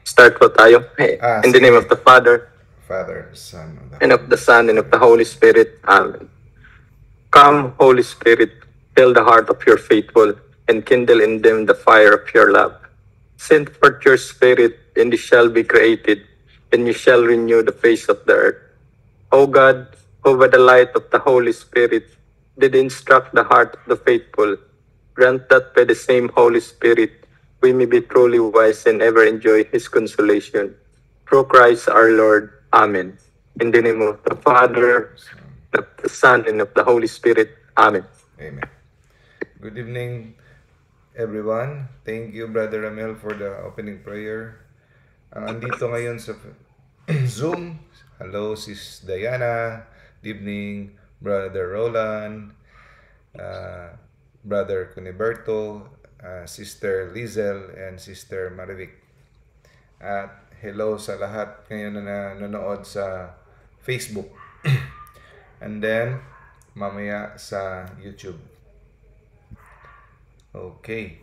Start po tayo. Ah, In the name of the Father, Father, Son, and the and of the Son, and of the Holy Spirit. Amen. Come, Holy Spirit, fill the heart of your faithful, and kindle in them the fire of your love. Send forth your Spirit, and you shall be created, and you shall renew the face of the earth. O God, who by the light of the Holy Spirit did instruct the heart of the faithful, grant that by the same Holy Spirit we may be truly wise and ever enjoy His consolation. Through Christ our Lord. Amen. In the name of the Father, of the Son, and of the Holy Spirit. Amen. Amen. Good evening, everyone. Thank you, Brother Ramel, for the opening prayer. Ang uh, andito ngayon sa Zoom. Hello, Sis Diana. Good evening, Brother Roland. Uh, Brother Cuniberto uh, Sister Lizel and Sister Marivic. At hello sa lahat ngayon na nanonood sa Facebook. and then, mamaya sa YouTube. Okay.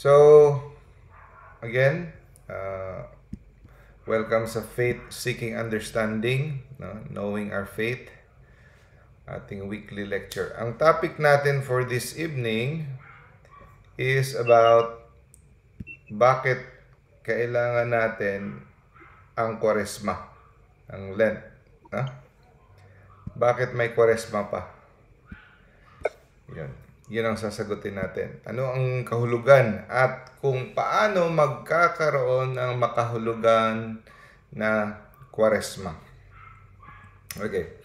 So, again, uh, welcome sa Faith Seeking Understanding, no? Knowing Our Faith, ating weekly lecture. Ang topic natin for this evening is about bakit kailangan natin ang kwaresma, ang Lent. Ha? Bakit may kwaresma pa? Yun. Yun ang sasagutin natin. Ano ang kahulugan at kung paano magkakaroon ng makahulugan na kwaresma. Okay.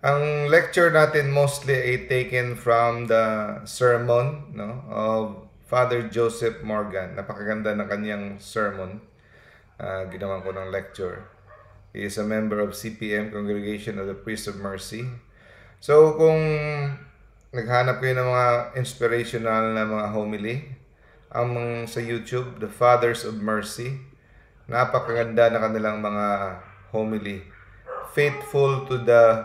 Ang lecture natin mostly ay taken from the sermon no, of Father Joseph Morgan. Napakaganda ng kanyang sermon. Uh, ah, ginawan ko ng lecture. He is a member of CPM, Congregation of the Priests of Mercy. So, kung naghanap kayo ng mga inspirational na mga homily, ang mga sa YouTube, The Fathers of Mercy, napakaganda na kanilang mga homily. Faithful to the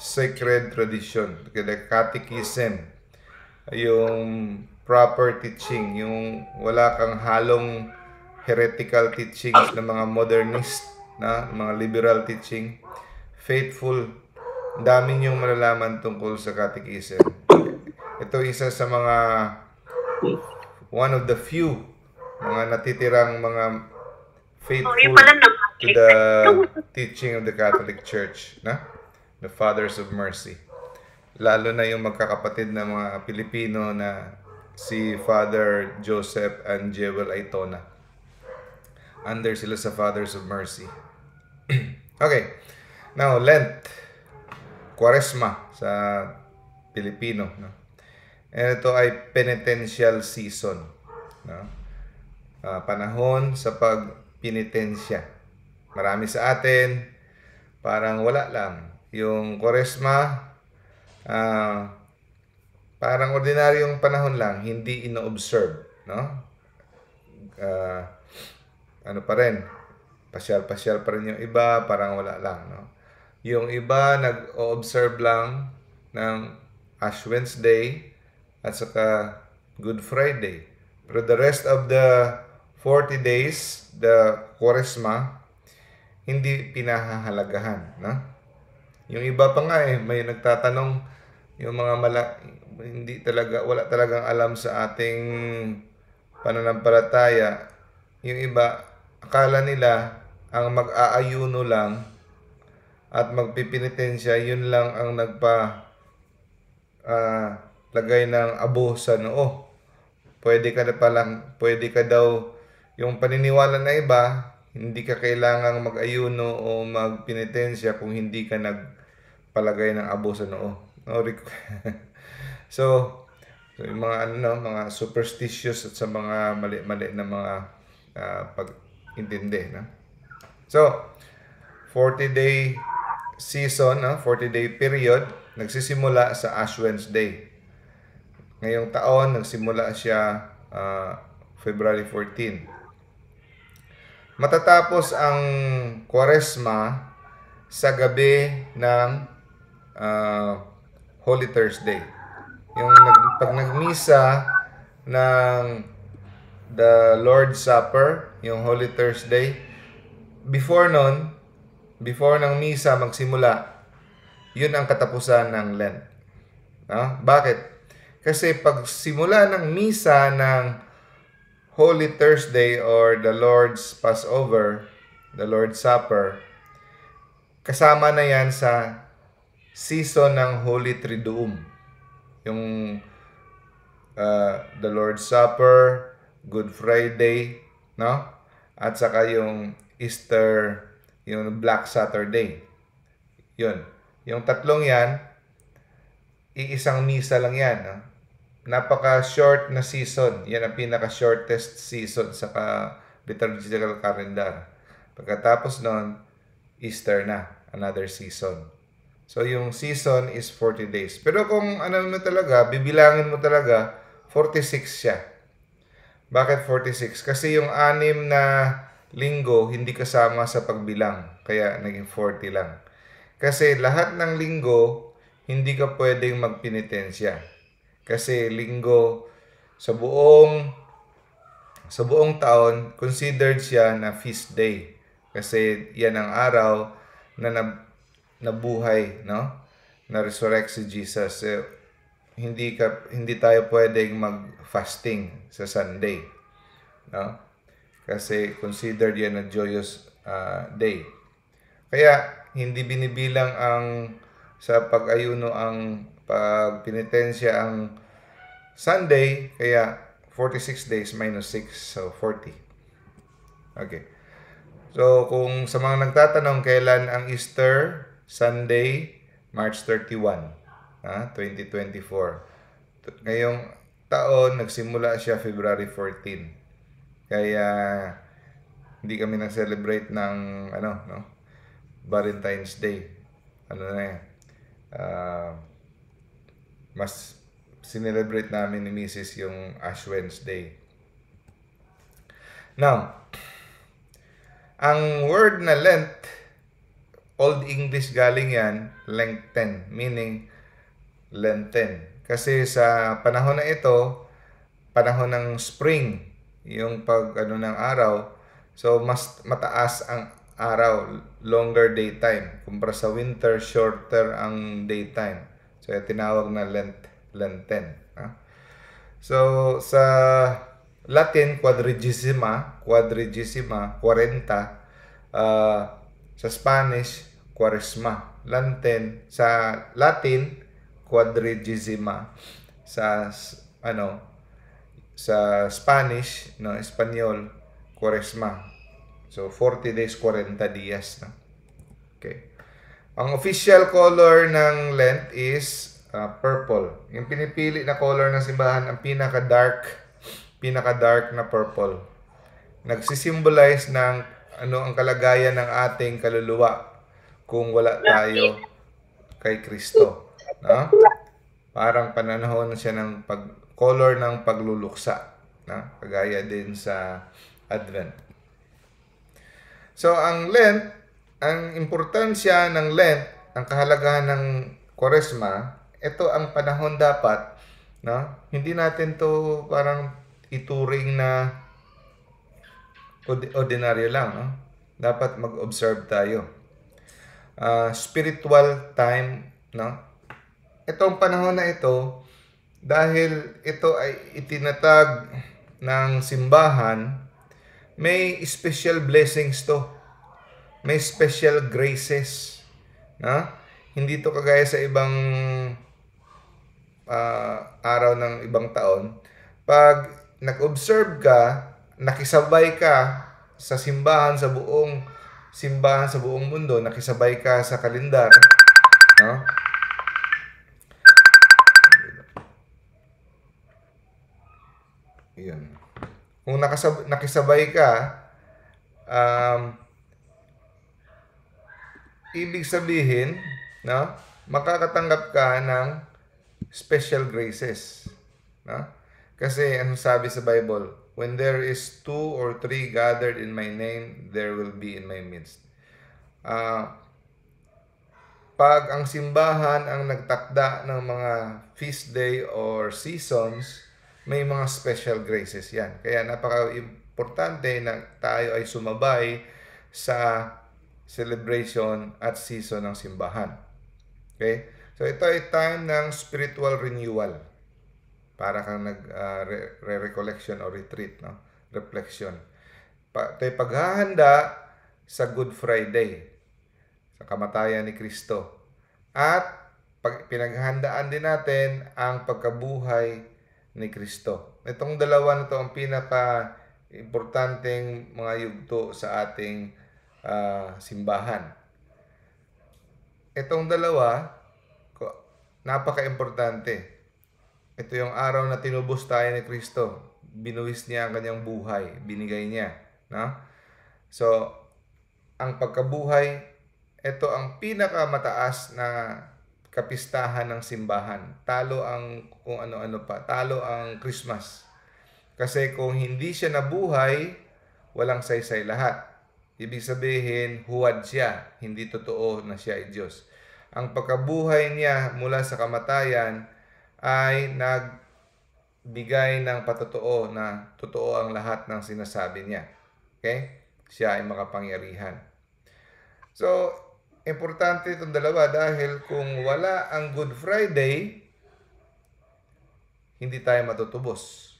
sacred tradition, the catechism, yung proper teaching, yung wala kang halong heretical teachings ng mga modernist na mga liberal teaching. Faithful. dami niyong malalaman tungkol sa catechism. Ito isa sa mga one of the few mga natitirang mga faithful to the teaching of the Catholic Church, na? The Fathers of Mercy. Lalo na yung magkakapatid na mga Pilipino na si Father Joseph and Jewel Aitona. Under sila sa Fathers of Mercy. okay. Now, Lent. Kwaresma sa Pilipino. No? And ito ay penitential season. No? Uh, panahon sa pagpinitensya. Marami sa atin, parang wala lang. Yung kwaresma, uh, parang ordinaryong panahon lang, hindi ino-observe, no? Uh, ano pa rin, pasyal-pasyal pa rin yung iba, parang wala lang, no? Yung iba, nag-observe lang ng Ash Wednesday at saka Good Friday. Pero the rest of the 40 days, the Quaresma, hindi pinahahalagahan, no? Yung iba pa nga eh, may nagtatanong yung mga malaki, hindi talaga, wala talagang alam sa ating pananampalataya. Yung iba, akala nila ang mag-aayuno lang at magpipinitensya, yun lang ang nagpa uh, lagay ng abo sa noo. Pwede ka na palang, pwede ka daw, yung paniniwala na iba, hindi ka kailangang mag-ayuno o magpinitensya kung hindi ka nagpalagay ng abo sa noo. No, So, so yung mga ano mga superstitious at sa mga mali-mali na mga uh, pag-intindi no. So, 40 day season, no? 40 day period nagsisimula sa Ash Wednesday. Ngayong taon nagsimula siya uh, February 14. Matatapos ang Kwaresma sa gabi ng uh, Holy Thursday. Yung nag, pag nagmisa ng the Lord's Supper, yung Holy Thursday, before noon, before ng misa magsimula, yun ang katapusan ng Lent. No? Bakit? Kasi pag simula ng misa ng Holy Thursday or the Lord's Passover, the Lord's Supper, kasama na yan sa season ng Holy Triduum yung uh, the Lord's Supper, Good Friday, no? At saka yung Easter, yung Black Saturday. Yun. Yung tatlong yan, iisang misa lang yan. No? Napaka-short na season. Yan ang pinaka-shortest season sa ka- liturgical calendar. Pagkatapos noon, Easter na, another season. So, yung season is 40 days. Pero kung ano mo talaga, bibilangin mo talaga, 46 siya. Bakit 46? Kasi yung anim na linggo hindi kasama sa pagbilang. Kaya naging 40 lang. Kasi lahat ng linggo, hindi ka pwedeng magpinitensya. Kasi linggo sa buong sa buong taon, considered siya na feast day. Kasi yan ang araw na nabuhay, no? Na resurrect si Jesus. Eh, hindi ka hindi tayo pwedeng mag-fasting sa Sunday, no? Kasi considered 'yan a joyous uh, day. Kaya hindi binibilang ang sa pag-ayuno ang pagpinitensya ang Sunday, kaya 46 days minus 6, so 40. Okay. So, kung sa mga nagtatanong kailan ang Easter, Sunday, March 31, ah, 2024. Ngayong taon, nagsimula siya February 14. Kaya, hindi kami nag-celebrate ng, ano, no? Valentine's Day. Ano na yan? Uh, mas sinelebrate namin ni Mrs. yung Ash Wednesday. Now, ang word na Lent Old English galing yan, lengthen, meaning lengthen. Kasi sa panahon na ito, panahon ng spring, yung pag ano ng araw, so mas mataas ang araw, longer daytime. Kumpara sa winter, shorter ang daytime. So tinawag na lent, lenten. Ah. So sa Latin, quadrigesima, quadrigesima, 40. Uh, ah, sa Spanish, Quaresma. Latin sa Latin Quadrigesima sa ano sa Spanish no Espanyol Quaresma. So 40 days 40 dias no. Okay. Ang official color ng Lent is uh, purple. Yung pinipili na color ng simbahan ang pinaka-dark pinaka-dark na purple. Nagsisimbolize ng ano ang kalagayan ng ating kaluluwa kung wala tayo kay Kristo. No? Parang pananahon siya ng pag, color ng pagluluksa. No? Kagaya din sa Advent. So, ang Lent, ang importansya ng Lent, ang kahalagahan ng Kwaresma, ito ang panahon dapat, no? Hindi natin to parang ituring na ordinaryo lang, no? Dapat mag-observe tayo uh, spiritual time, no? Itong panahon na ito, dahil ito ay itinatag ng simbahan, may special blessings to. May special graces. No? Hindi to kagaya sa ibang uh, araw ng ibang taon. Pag nag-observe ka, nakisabay ka sa simbahan, sa buong simbahan sa buong mundo, nakisabay ka sa kalendar, no? Yun. Kung nakasab- nakisabay ka, um, ibig sabihin, no? Makakatanggap ka ng special graces, no? Kasi ano sabi sa Bible, When there is two or three gathered in my name, there will be in my midst. Uh, pag ang simbahan ang nagtakda ng mga feast day or seasons, may mga special graces yan. Kaya napaka-importante na tayo ay sumabay sa celebration at season ng simbahan. Okay? So ito ay time ng spiritual renewal para kang nag uh, re-recollection or retreat no reflection pa ito'y paghahanda sa Good Friday sa kamatayan ni Kristo at pag pinaghandaan din natin ang pagkabuhay ni Kristo itong dalawa na to ang pinaka importanteng mga yugto sa ating uh, simbahan itong dalawa napaka-importante ito yung araw na tinubos tayo ni Kristo. Binuwis niya ang kanyang buhay. Binigay niya. No? So, ang pagkabuhay, ito ang pinakamataas na kapistahan ng simbahan. Talo ang kung ano-ano pa. Talo ang Christmas. Kasi kung hindi siya nabuhay, walang saysay lahat. Ibig sabihin, huwad siya. Hindi totoo na siya ay Diyos. Ang pagkabuhay niya mula sa kamatayan ay nagbigay ng patotoo na totoo ang lahat ng sinasabi niya. Okay? Siya ay makapangyarihan. So, importante itong dalawa dahil kung wala ang Good Friday, hindi tayo matutubos.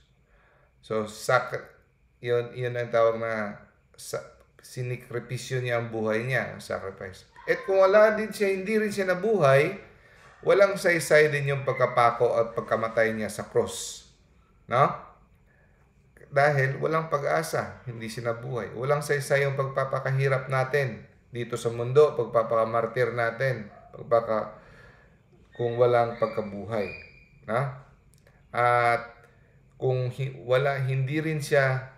So, sak yun, yun ang tawag na sa, sinikripisyo niya ang buhay niya, sacrifice. At kung wala din siya, hindi rin siya nabuhay, walang saysay din yung pagkapako at pagkamatay niya sa cross. No? Dahil walang pag-asa, hindi sinabuhay. Walang saysay yung pagpapakahirap natin dito sa mundo, pagpapakamartir natin, pagpaka kung walang pagkabuhay. No? At kung hi, wala hindi rin siya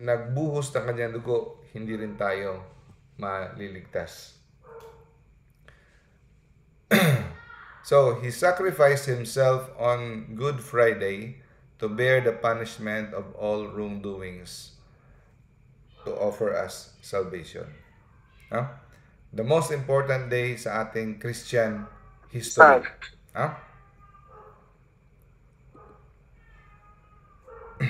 nagbuhos ng kanyang dugo, hindi rin tayo maliligtas. So he sacrificed himself on Good Friday to bear the punishment of all wrongdoings to offer us salvation. Huh? The most important day sa ating Christian history. Huh?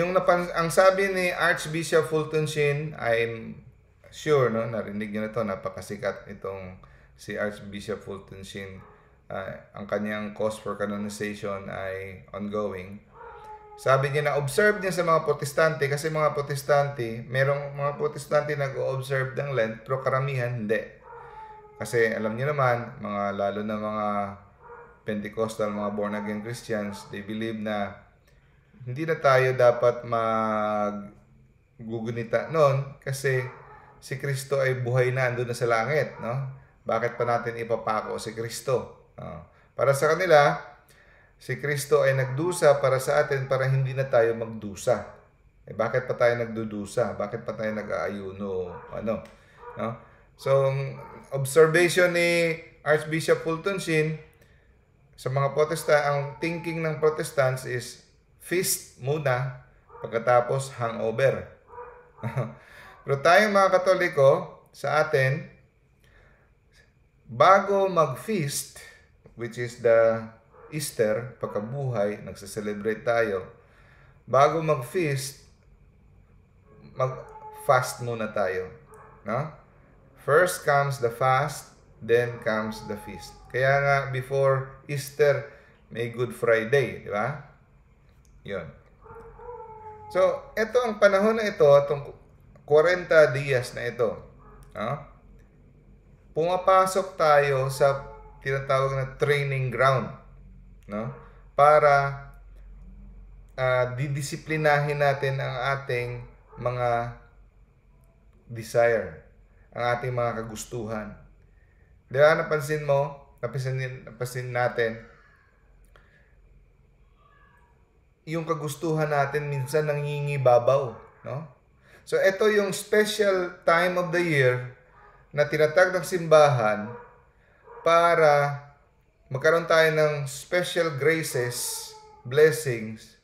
Yung napans ang sabi ni Archbishop Fulton Sheen, I'm sure no, narinig niyo na to, napakasikat itong si Archbishop Fulton Sheen. Uh, ah, ang kanyang cause for canonization ay ongoing. Sabi niya na observe niya sa mga protestante kasi mga protestante, merong mga protestante nag-observe ng Lent pero karamihan hindi. Kasi alam niyo naman, mga lalo na mga Pentecostal, mga born again Christians, they believe na hindi na tayo dapat mag gugunita noon kasi si Kristo ay buhay na andun na sa langit, no? Bakit pa natin ipapako si Kristo? Uh, para sa kanila, si Kristo ay nagdusa para sa atin para hindi na tayo magdusa. Eh, bakit pa tayo nagdudusa? Bakit pa tayo nag-aayuno? Ano? No? Ah. So, observation ni Archbishop Fulton Sheen sa mga protesta, ang thinking ng protestants is feast muna, pagkatapos hangover. Pero tayong mga katoliko, sa atin, bago mag-feast, which is the Easter, pagkabuhay, nagsaselebrate tayo, bago mag-feast, mag-fast muna tayo. No? First comes the fast, then comes the feast. Kaya nga, before Easter, may Good Friday, di ba? Yun. So, ito ang panahon na ito, itong 40 dias na ito. No? pumapasok tayo sa tinatawag na training ground, no? Para uh, didisiplinahin natin ang ating mga desire, ang ating mga kagustuhan. Di ba, napansin mo, napansin, napansin natin, yung kagustuhan natin minsan nangingibabaw, no? So, ito yung special time of the year na tinatag ng simbahan para magkaroon tayo ng special graces, blessings,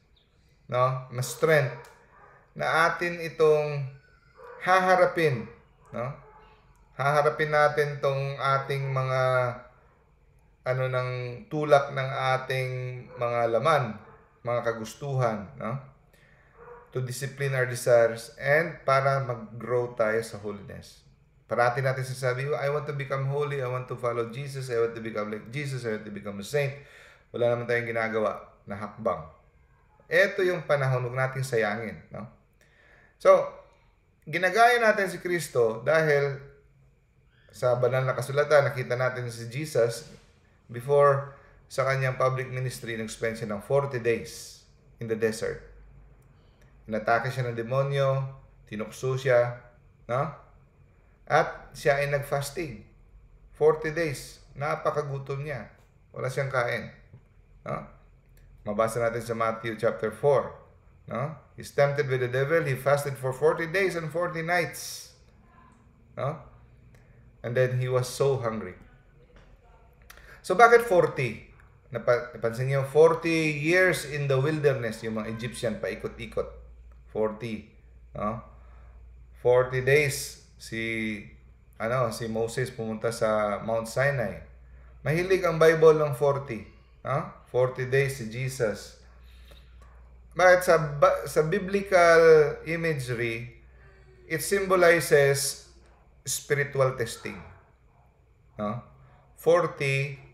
no, na strength na atin itong haharapin, no? Haharapin natin tong ating mga ano ng tulak ng ating mga laman, mga kagustuhan, no? To discipline our desires and para mag-grow tayo sa holiness. Parati natin sasabi, I want to become holy, I want to follow Jesus, I want to become like Jesus, I want to become a saint. Wala naman tayong ginagawa na hakbang. Ito yung panahon, huwag nating sayangin. No? So, ginagaya natin si Kristo dahil sa banal na kasulatan, nakita natin si Jesus before sa kanyang public ministry, nag-spend siya ng 40 days in the desert. Inatake siya ng demonyo, tinukso siya, no? At siya ay nagfasting. 40 days. Napakagutom niya. Wala siyang kain. No? Mabasa natin sa Matthew chapter 4. No? He's tempted with the devil. He fasted for 40 days and 40 nights. No? And then he was so hungry. So bakit 40? Napansin niyo, 40 years in the wilderness, yung mga Egyptian, paikot-ikot. 40. No? 40 days si ano si Moses pumunta sa Mount Sinai. Mahilig ang Bible ng 40, ha? 40 days si Jesus. Bakit sa sa biblical imagery, it symbolizes spiritual testing. No? 40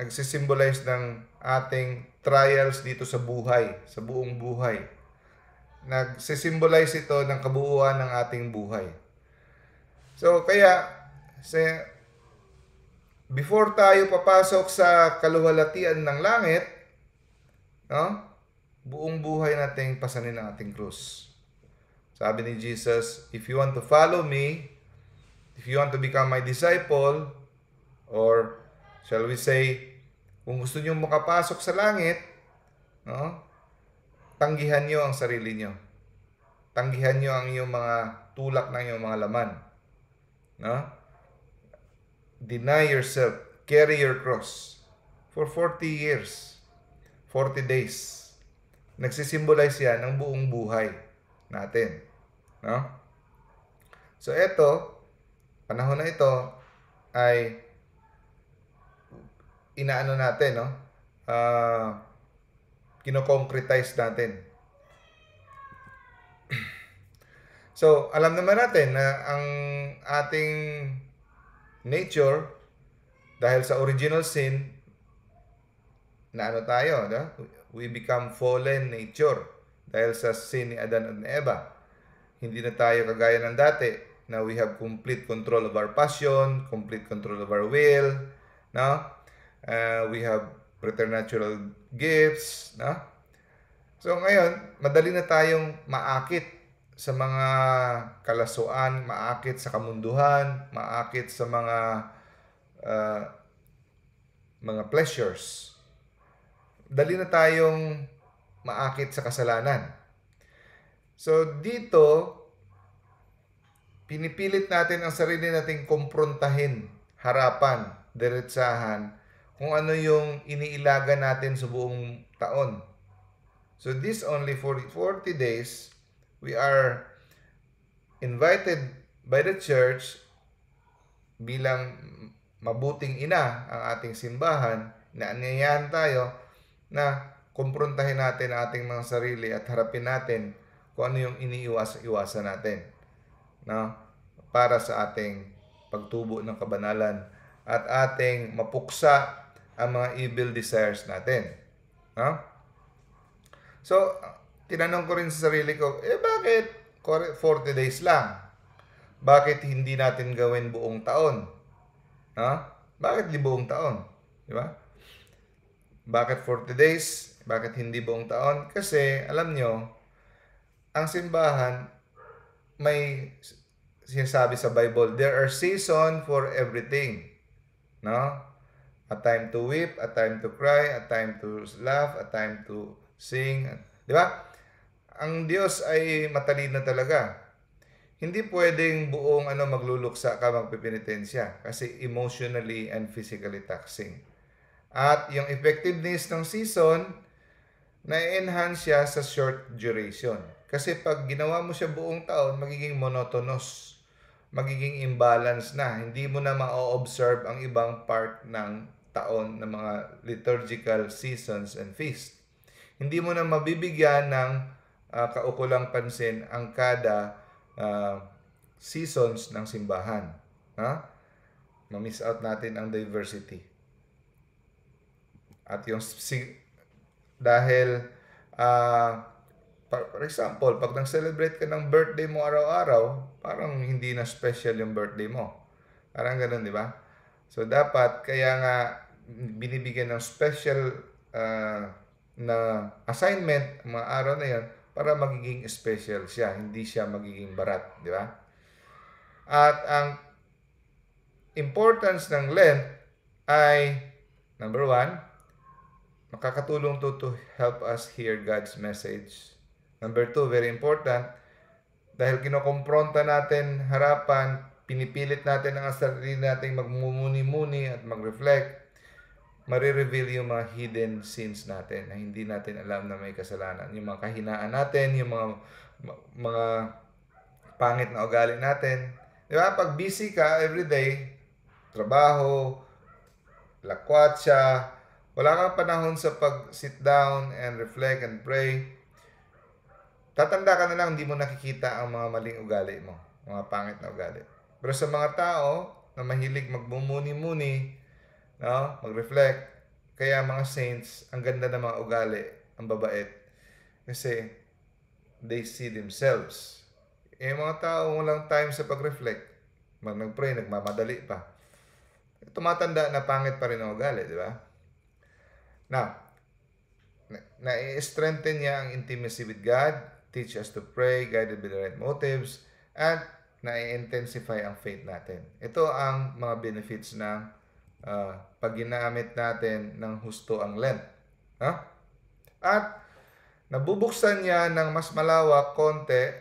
nagsisimbolize ng ating trials dito sa buhay, sa buong buhay. Nagsisymbolize ito ng kabuuan ng ating buhay. So, kaya, say, before tayo papasok sa kaluwalhatian ng langit, no? buong buhay nating pasanin ang ating krus. Sabi ni Jesus, if you want to follow me, if you want to become my disciple, or shall we say, kung gusto niyo makapasok sa langit, no? tanggihan niyo ang sarili niyo. Tanggihan niyo ang iyong mga tulak ng iyong mga laman. No? Deny yourself. Carry your cross. For 40 years. 40 days. Nagsisimbolize yan ng buong buhay natin. No? So, ito, panahon na ito ay inaano natin, no? Uh, ah, kinokonkretize natin So, alam naman natin na ang ating nature, dahil sa original sin, na ano tayo, no? we become fallen nature dahil sa sin ni Adan at ni Eva. Hindi na tayo kagaya ng dati na we have complete control of our passion, complete control of our will, no? Uh, we have preternatural gifts, no? So ngayon, madali na tayong maakit sa mga kalasuan, maakit sa kamunduhan, maakit sa mga uh, mga pleasures. Dali na tayong maakit sa kasalanan. So dito, pinipilit natin ang sarili nating kumprontahin, harapan, diretsahan, kung ano yung iniilaga natin sa buong taon. So this only for 40 days, we are invited by the church bilang mabuting ina ang ating simbahan, na naanyayahan tayo na kumprontahin natin ang ating mga sarili at harapin natin kung ano yung iniiwas-iwasan natin no? para sa ating pagtubo ng kabanalan at ating mapuksa ang mga evil desires natin. No? So, tinanong ko rin sa sarili ko, eh bakit 40 days lang? Bakit hindi natin gawin buong taon? Ha? Huh? Bakit di buong taon? Di ba? Bakit 40 days? Bakit hindi buong taon? Kasi, alam nyo, ang simbahan, may sinasabi sa Bible, there are season for everything. No? A time to weep, a time to cry, a time to laugh, a time to sing. Di ba? ang Diyos ay matalino talaga. Hindi pwedeng buong ano magluluksa ka magpipinitensya kasi emotionally and physically taxing. At yung effectiveness ng season, na-enhance siya sa short duration. Kasi pag ginawa mo siya buong taon, magiging monotonous. Magiging imbalance na. Hindi mo na ma-observe ang ibang part ng taon ng mga liturgical seasons and feasts. Hindi mo na mabibigyan ng uh, kaukulang pansin ang kada uh, seasons ng simbahan. Ha? Ma-miss out natin ang diversity. At yung dahil uh, for example, pag nang-celebrate ka ng birthday mo araw-araw, parang hindi na special yung birthday mo. Parang ganun, di ba? So dapat kaya nga binibigyan ng special uh, na assignment mga araw na yan para magiging special siya, hindi siya magiging barat, di ba? At ang importance ng Lent ay number one, makakatulong to to help us hear God's message. Number two, very important, dahil kinokompronta natin harapan, pinipilit natin ang sarili nating magmumuni-muni at mag-reflect marireveal yung mga hidden sins natin na hindi natin alam na may kasalanan. Yung mga kahinaan natin, yung mga mga pangit na ugali natin. Di ba? Pag busy ka every day, trabaho, lakwatsa, wala kang panahon sa pag-sit down and reflect and pray. Tatanda ka na lang, hindi mo nakikita ang mga maling ugali mo, mga pangit na ugali. Pero sa mga tao na mahilig magmumuni-muni, No? Mag-reflect. Kaya mga saints, ang ganda ng mga ugali, ang babait. Kasi they see themselves. Eh, mga tao, walang time sa pag-reflect. Mag nag-pray, nagmamadali pa. Tumatanda na pangit pa rin ang ugali, di ba? Now, na-strengthen na niya ang intimacy with God, teach us to pray, guided by the right motives, at na-intensify ang faith natin. Ito ang mga benefits ng uh, ah, pag ginamit natin ng husto ang Lent. Ha? At nabubuksan niya ng mas malawak konti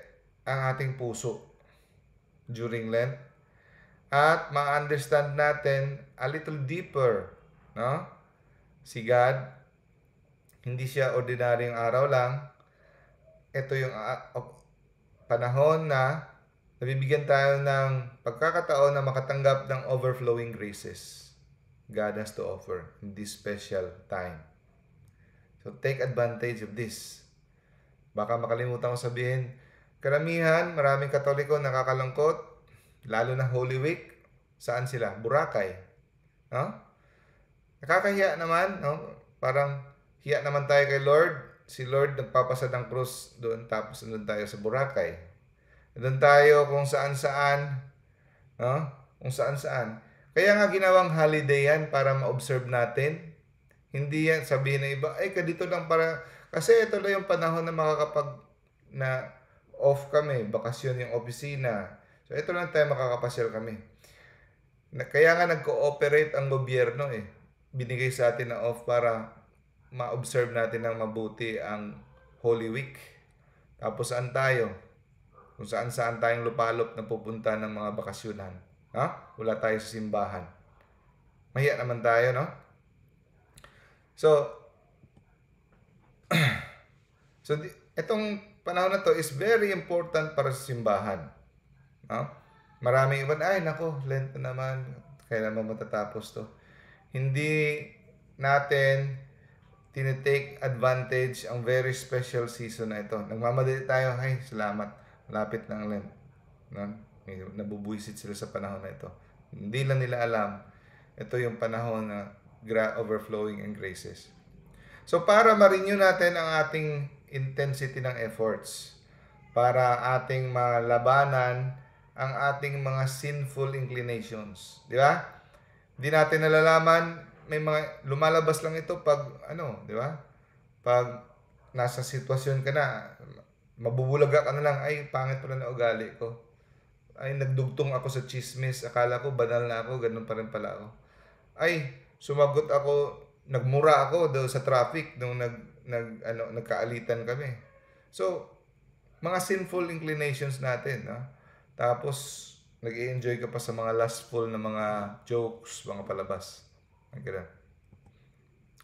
ang ating puso during Lent. At ma-understand natin a little deeper no? si God. Hindi siya ordinaryong araw lang. Ito yung ah, panahon na nabibigyan tayo ng pagkakataon na makatanggap ng overflowing graces. God has to offer in this special time. So take advantage of this. Baka makalimutan ko sabihin, karamihan, maraming katoliko nakakalungkot, lalo na Holy Week, saan sila? Boracay. No? Nakakahiya naman, no? Parang hiya naman tayo kay Lord. Si Lord nagpapasad ng cross doon tapos doon tayo sa Boracay. Doon tayo kung saan-saan, no? Kung saan-saan. Kaya nga ginawang holiday yan para ma-observe natin. Hindi yan sabihin ng iba, ay kadito lang para, kasi ito na yung panahon na makakapag, na off kami, bakasyon yung opisina. So ito lang tayo makakapasyal kami. Na, kaya nga nag-cooperate ang gobyerno eh. Binigay sa atin na off para ma-observe natin ng mabuti ang Holy Week. Tapos saan tayo? Kung saan saan tayong lupalop na pupunta ng mga bakasyonan. No? Wala tayo sa simbahan. Mahiya naman tayo, no? So, so itong panahon na to is very important para sa simbahan. No? Maraming iwan, ay nako, lento naman, kailan ba matatapos to? Hindi natin tinitake advantage ang very special season na ito. Nagmamadali tayo, ay, salamat, lapit ng Lent. No? Nabubuisit sila sa panahon na ito. Hindi lang nila alam, ito yung panahon na gra- overflowing and graces. So para ma-renew natin ang ating intensity ng efforts para ating malabanan ang ating mga sinful inclinations, di ba? Hindi natin nalalaman may mga lumalabas lang ito pag ano, di ba? Pag nasa sitwasyon ka na, mabubulaga ka na lang, ay, pangit pala na ugali ko ay nagdugtong ako sa chismis. Akala ko banal na ako, ganun pa rin pala ako. Ay, sumagot ako, nagmura ako daw sa traffic nung nag, nag ano, nagkaalitan kami. So, mga sinful inclinations natin, no? Tapos, nag enjoy ka pa sa mga lustful na mga jokes, mga palabas. Ang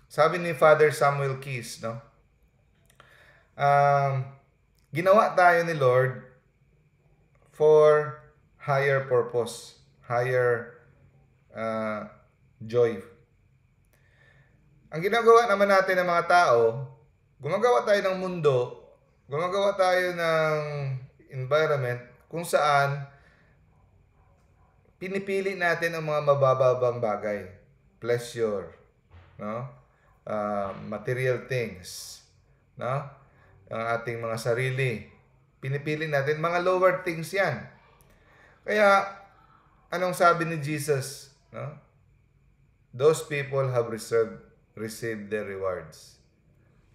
Sabi ni Father Samuel Keys, no? Um, ginawa tayo ni Lord for higher purpose, higher uh, joy. Ang ginagawa naman natin ng mga tao, gumagawa tayo ng mundo, gumagawa tayo ng environment kung saan pinipili natin ang mga mabababang bagay. Pleasure, no? Uh, material things, no? Ang ating mga sarili. Pinipili natin mga lower things 'yan. Kaya, anong sabi ni Jesus? No? Those people have reserved, received their rewards.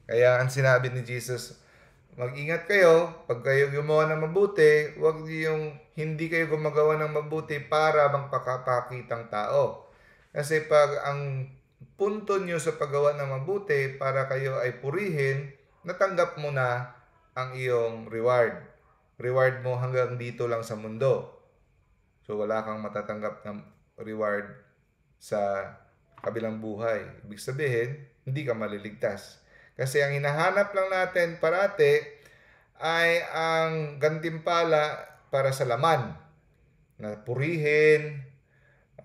Kaya ang sinabi ni Jesus, mag-ingat kayo, pag kayo gumawa ng mabuti, huwag yung hindi kayo gumagawa ng mabuti para bang pakapakitang tao. Kasi pag ang punto nyo sa paggawa ng mabuti para kayo ay purihin, natanggap mo na ang iyong reward. Reward mo hanggang dito lang sa mundo. So wala kang matatanggap ng reward sa kabilang buhay. Ibig sabihin, hindi ka maliligtas. Kasi ang hinahanap lang natin parati ay ang gantimpala para sa laman. Na purihin,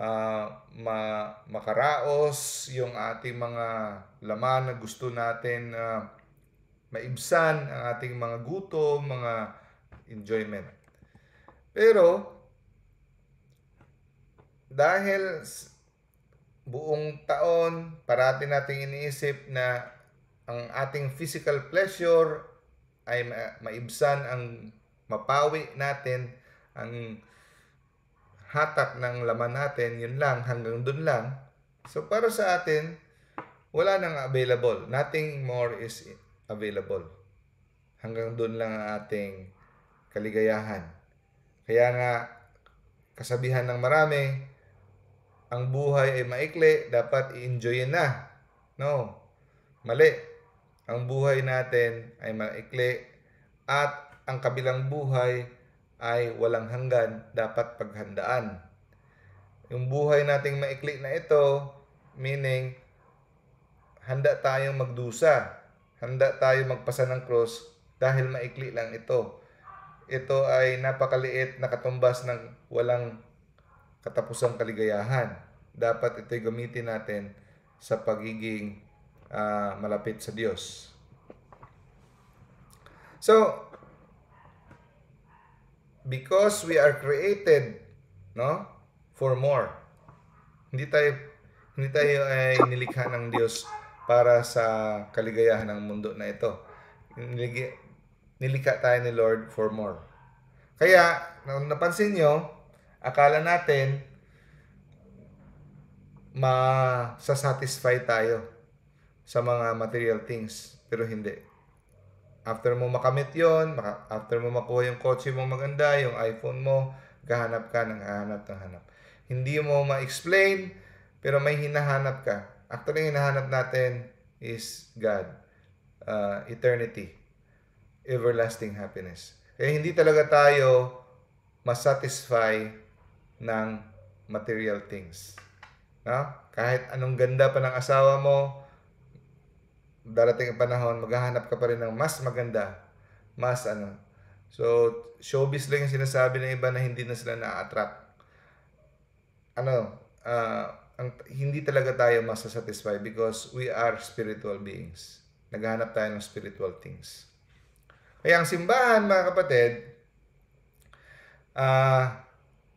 uh, ma makaraos yung ating mga laman na gusto natin uh, maibsan ang ating mga gutom, mga enjoyment. Pero dahil buong taon, parati nating iniisip na ang ating physical pleasure ay maibsan ang mapawi natin ang hatak ng laman natin, yun lang, hanggang dun lang. So, para sa atin, wala nang available. Nothing more is available. Hanggang dun lang ang ating kaligayahan. Kaya nga, kasabihan ng marami, ang buhay ay maikli, dapat i-enjoyin na. No. Mali. Ang buhay natin ay maikli at ang kabilang buhay ay walang hanggan, dapat paghandaan. Yung buhay nating maikli na ito, meaning handa tayong magdusa, handa tayong magpasa ng cross dahil maikli lang ito. Ito ay napakaliit na katumbas ng walang katapusang kaligayahan. Dapat ito'y gamitin natin sa pagiging uh, malapit sa Diyos. So, because we are created no for more hindi tayo hindi tayo ay nilikha ng Diyos para sa kaligayahan ng mundo na ito nilikha tayo ni Lord for more kaya napansin nyo Akala natin, masasatisfy tayo sa mga material things. Pero hindi. After mo makamit yon after mo makuha yung kotse mo maganda, yung iPhone mo, gahanap ka ng hahanap ng hanap. Hindi mo ma-explain, pero may hinahanap ka. Actually, hinahanap natin is God. Uh, eternity. Everlasting happiness. Kaya hindi talaga tayo masatisfy ng material things. No? Kahit anong ganda pa ng asawa mo, darating ang panahon, maghahanap ka pa rin ng mas maganda, mas ano. So, showbiz lang yung sinasabi ng iba na hindi na sila na-attract. Ano, uh, ang, hindi talaga tayo masasatisfy because we are spiritual beings. Naghahanap tayo ng spiritual things. Kaya ang simbahan, mga kapatid, ah, uh,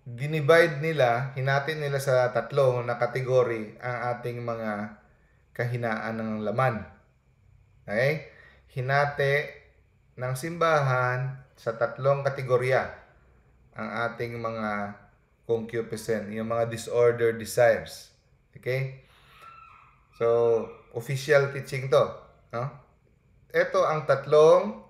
dinivide nila, hinati nila sa tatlo na kategory ang ating mga kahinaan ng laman. Okay? Hinati ng simbahan sa tatlong kategorya ang ating mga concupiscence, yung mga disorder desires. Okay? So, official teaching to. No? Ito ang tatlong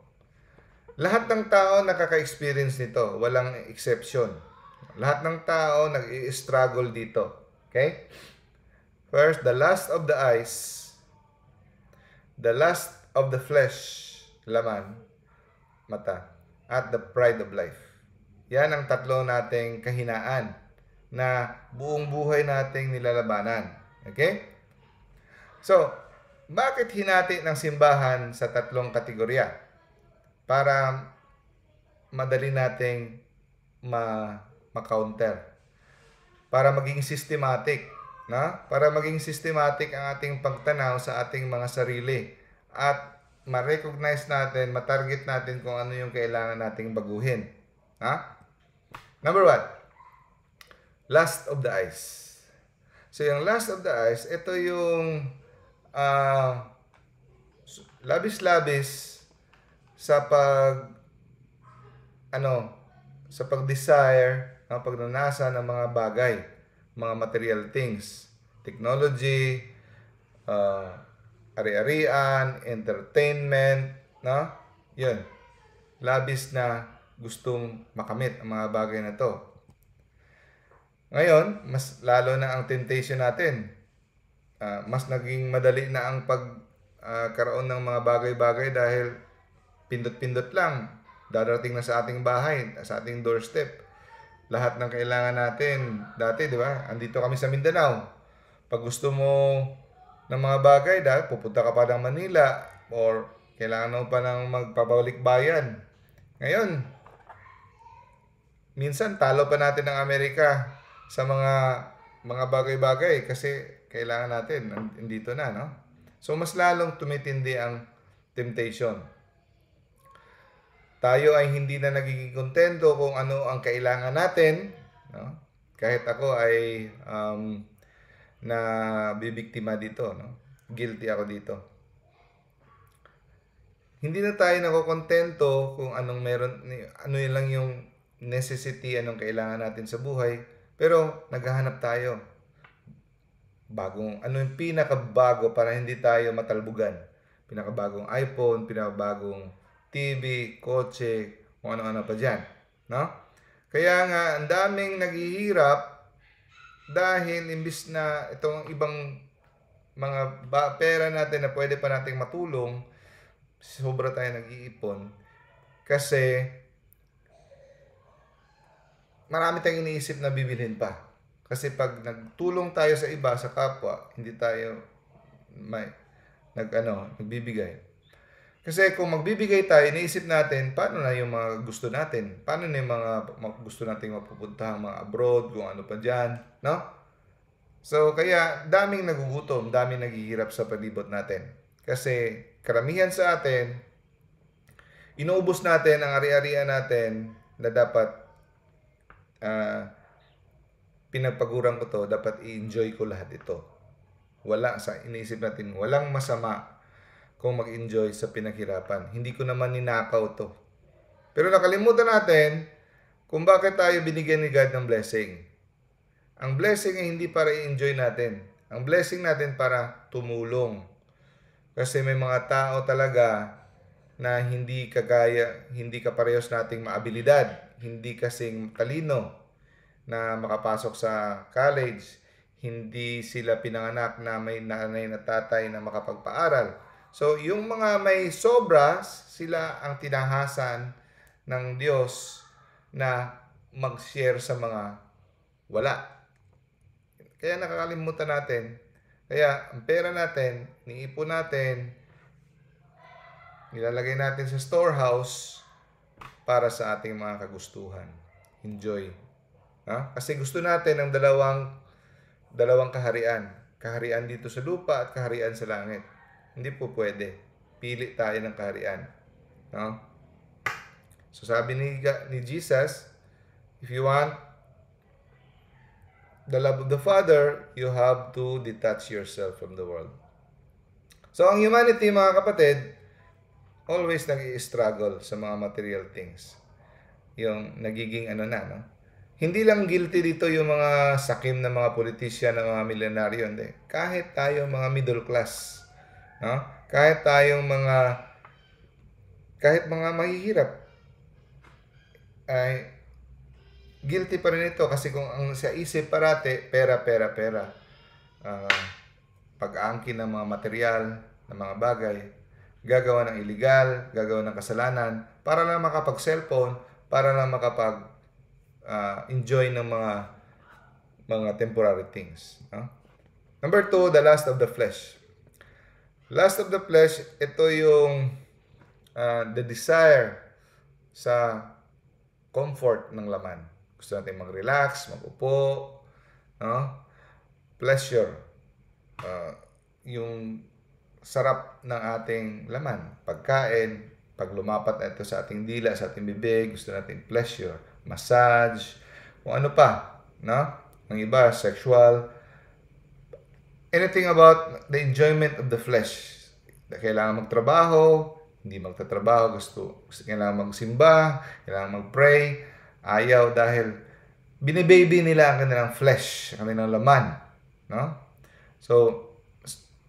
lahat ng tao nakaka-experience nito. Walang exception. Lahat ng tao nag-i-struggle dito. Okay? First, the last of the eyes. The last of the flesh. Laman. Mata. At the pride of life. Yan ang tatlo nating kahinaan na buong buhay nating nilalabanan. Okay? So, bakit hinati ng simbahan sa tatlong kategorya? Para madali nating ma makounter. Para maging systematic, na? Para maging systematic ang ating pagtanaw sa ating mga sarili at ma-recognize natin, ma-target natin kung ano yung kailangan nating baguhin. Ha? Number one, last of the eyes. So, yung last of the eyes, ito yung uh, labis-labis sa pag ano, sa pag-desire ng pagnanasa ng mga bagay, mga material things, technology, uh, ari-arian, entertainment, no? Yun. Labis na gustong makamit ang mga bagay na to. Ngayon, mas lalo na ang temptation natin. Uh, mas naging madali na ang pagkaroon ah, uh, ng mga bagay-bagay dahil pindot-pindot lang. Darating na sa ating bahay, sa ating doorstep lahat ng kailangan natin. Dati, di ba? Andito kami sa Mindanao. Pag gusto mo ng mga bagay, dahil pupunta ka pa ng Manila or kailangan mo pa ng magpabalik bayan. Ngayon, minsan talo pa natin ng Amerika sa mga mga bagay-bagay kasi kailangan natin andito na, no? So, mas lalong tumitindi ang temptation tayo ay hindi na nagiging kontento kung ano ang kailangan natin. No? Kahit ako ay um, na bibiktima dito. No? Guilty ako dito. Hindi na tayo nakokontento kung anong meron, ano yun lang yung necessity, anong kailangan natin sa buhay. Pero naghahanap tayo. Bagong, ano yung pinakabago para hindi tayo matalbugan. Pinakabagong iPhone, pinakabagong TV, kotse, kung ano-ano pa dyan. No? Kaya nga, ang daming naghihirap dahil imbis na itong ibang mga ba, pera natin na pwede pa nating matulong, sobra tayo nag-iipon. Kasi, marami tayong iniisip na bibilhin pa. Kasi pag nagtulong tayo sa iba, sa kapwa, hindi tayo may, nag, ano, nagbibigay. Kasi kung magbibigay tayo, iniisip natin, paano na yung mga gusto natin? Paano na yung mga gusto nating mapupuntahan mga abroad, kung ano pa dyan, no? So, kaya daming nagugutom, daming naghihirap sa palibot natin. Kasi karamihan sa atin, inubos natin ang ari-arian natin na dapat uh, ah, pinagpagurang ko to, dapat i-enjoy ko lahat ito. Wala sa iniisip natin, walang masama kung mag-enjoy sa pinaghirapan. Hindi ko naman ninakaw to. Pero nakalimutan natin kung bakit tayo binigyan ni God ng blessing. Ang blessing ay hindi para i-enjoy natin. Ang blessing natin para tumulong. Kasi may mga tao talaga na hindi kagaya, hindi kaparehos nating maabilidad, hindi kasing talino na makapasok sa college, hindi sila pinanganak na may nanay na tatay na makapagpaaral So, yung mga may sobra, sila ang tinahasan ng Diyos na mag-share sa mga wala. Kaya nakakalimutan natin. Kaya ang pera natin, niipon natin, nilalagay natin sa storehouse para sa ating mga kagustuhan. Enjoy. Ha? Kasi gusto natin ang dalawang dalawang kaharian. Kaharian dito sa lupa at kaharian sa langit. Hindi po pwede. Pili tayo ng kaharian. No? So sabi ni, ni Jesus, if you want the love of the Father, you have to detach yourself from the world. So ang humanity mga kapatid, always nag-i-struggle sa mga material things. Yung nagiging ano na, no? Hindi lang guilty dito yung mga sakim na mga politisya, na mga milyonaryo, hindi. Kahit tayo mga middle class, No? Kahit tayong mga kahit mga mahihirap ay guilty pa rin ito kasi kung ang sa isip parate pera pera pera uh, pag-aangkin ng mga material ng mga bagay gagawa ng illegal gagawa ng kasalanan para lang makapag cellphone para lang makapag uh, enjoy ng mga mga temporary things no? number two the last of the flesh Last of the flesh, ito yung uh, the desire sa comfort ng laman. Gusto natin mag-relax, mag-upo, no? pleasure, uh, yung sarap ng ating laman, pagkain, pag lumapat na ito sa ating dila, sa ating bibig, gusto natin pleasure, massage, kung ano pa, no? Ang iba, sexual, anything about the enjoyment of the flesh. Kailangan magtrabaho, hindi magtatrabaho, gusto, gusto kailangan magsimba, kailangan magpray, ayaw dahil binibaby nila ang kanilang flesh, ang kanilang laman. No? So,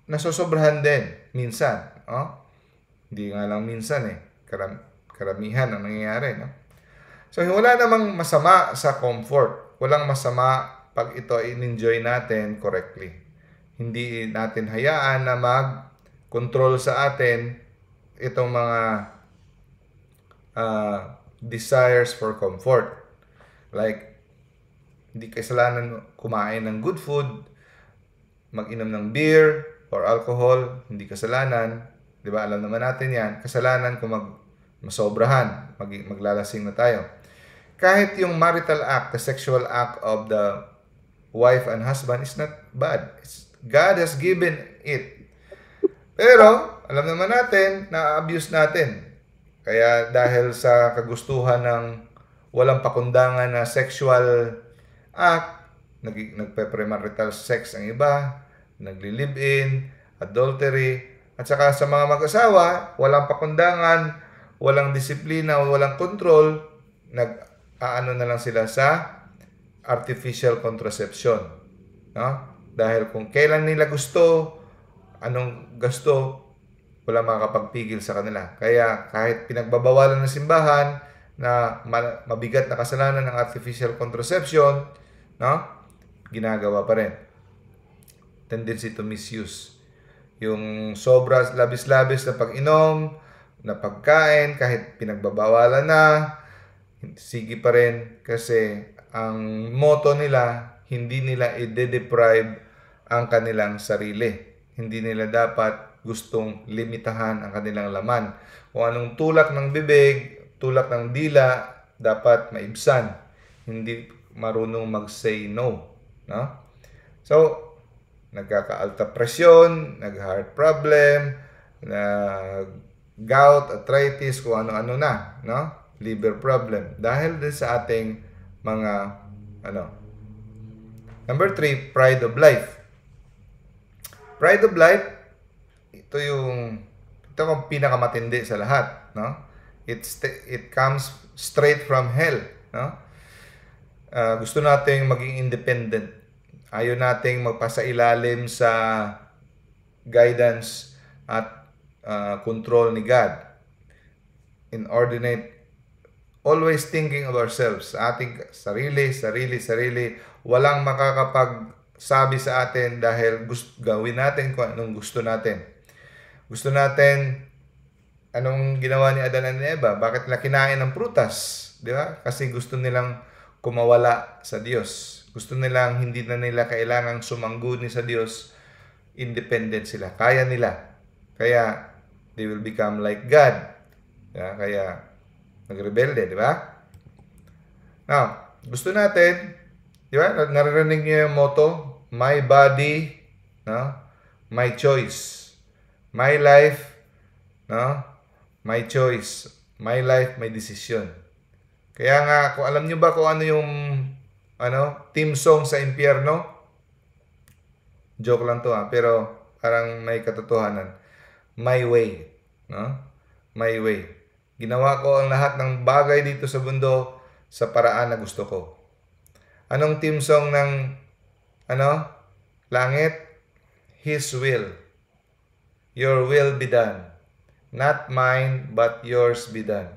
nasosobrahan din minsan. No? Hindi nga lang minsan eh. Karam, karamihan ang nangyayari. No? So, wala namang masama sa comfort. Walang masama pag ito in-enjoy natin correctly hindi natin hayaan na mag-control sa atin itong mga uh, desires for comfort. Like, hindi kasalanan kumain ng good food, mag-inom ng beer or alcohol, hindi kasalanan. Di ba? Alam naman natin yan. Kasalanan kung mag masobrahan, mag, maglalasing na tayo. Kahit yung marital act, the sexual act of the wife and husband is not bad. It's God has given it. Pero, alam naman natin, na-abuse natin. Kaya dahil sa kagustuhan ng walang pakundangan na sexual act, nag, nagpe-premarital sex ang iba, nagli-live-in, adultery, at saka sa mga mag-asawa, walang pakundangan, walang disiplina, walang control, nag-aano na lang sila sa artificial contraception. No? Dahil kung kailan nila gusto, anong gusto, wala makakapagpigil sa kanila. Kaya kahit pinagbabawalan ng simbahan na mabigat na kasalanan ng artificial contraception, no? ginagawa pa rin. Tendency to misuse. Yung sobra labis-labis na pag-inom, na pagkain, kahit pinagbabawalan na, sige pa rin kasi ang motto nila, hindi nila i-deprive ang kanilang sarili. Hindi nila dapat gustong limitahan ang kanilang laman. O anong tulak ng bibig, tulak ng dila, dapat maibsan. Hindi marunong mag-say no. No? So, nagkaka-alta presyon, nag-heart problem, nag gout, arthritis, kung ano-ano na, no? Liver problem. Dahil din sa ating mga ano. Number three, pride of life. Pride of Life, ito yung ito yung pinakamatindi sa lahat, no? It's it comes straight from hell, no? Uh, gusto nating maging independent. Ayaw nating magpasailalim sa guidance at uh, control ni God. Inordinate always thinking of ourselves, ating sarili, sarili, sarili, walang makakapag sabi sa atin dahil gusto, gawin natin kung anong gusto natin. Gusto natin anong ginawa ni Adan and Eva? Bakit nila kinain ng prutas? Di ba? Kasi gusto nilang kumawala sa Diyos. Gusto nilang hindi na nila kailangang sumangguni sa Diyos. Independent sila. Kaya nila. Kaya they will become like God. Yeah, kaya nagrebelde, di ba? Now, gusto natin, di ba? Naririnig niyo yung motto, my body, no? my choice. My life, no? my choice. My life, my decision. Kaya nga, kung alam nyo ba kung ano yung ano, team song sa impyerno? Joke lang to ha, pero parang may katotohanan. My way. No? My way. Ginawa ko ang lahat ng bagay dito sa mundo sa paraan na gusto ko. Anong team song ng ano? Langit, His will. Your will be done. Not mine, but yours be done.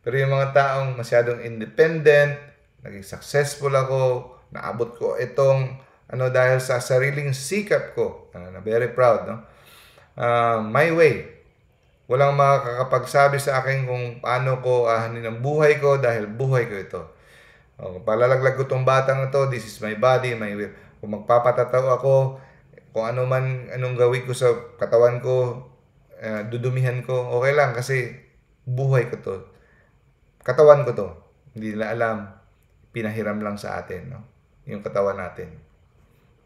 Pero yung mga taong masyadong independent, naging successful ako, naabot ko itong ano dahil sa sariling sikap ko. Ano, na very proud, no? Uh, my way. Walang makakapagsabi sa akin kung paano ko ahanin ang buhay ko dahil buhay ko ito. O, oh, palalaglag ko tong batang ito, this is my body, my will. Kung magpapatataw ako, kung ano man, anong gawin ko sa katawan ko, uh, dudumihan ko, okay lang kasi buhay ko to. Katawan ko to. Hindi nila alam. Pinahiram lang sa atin, no? Yung katawan natin.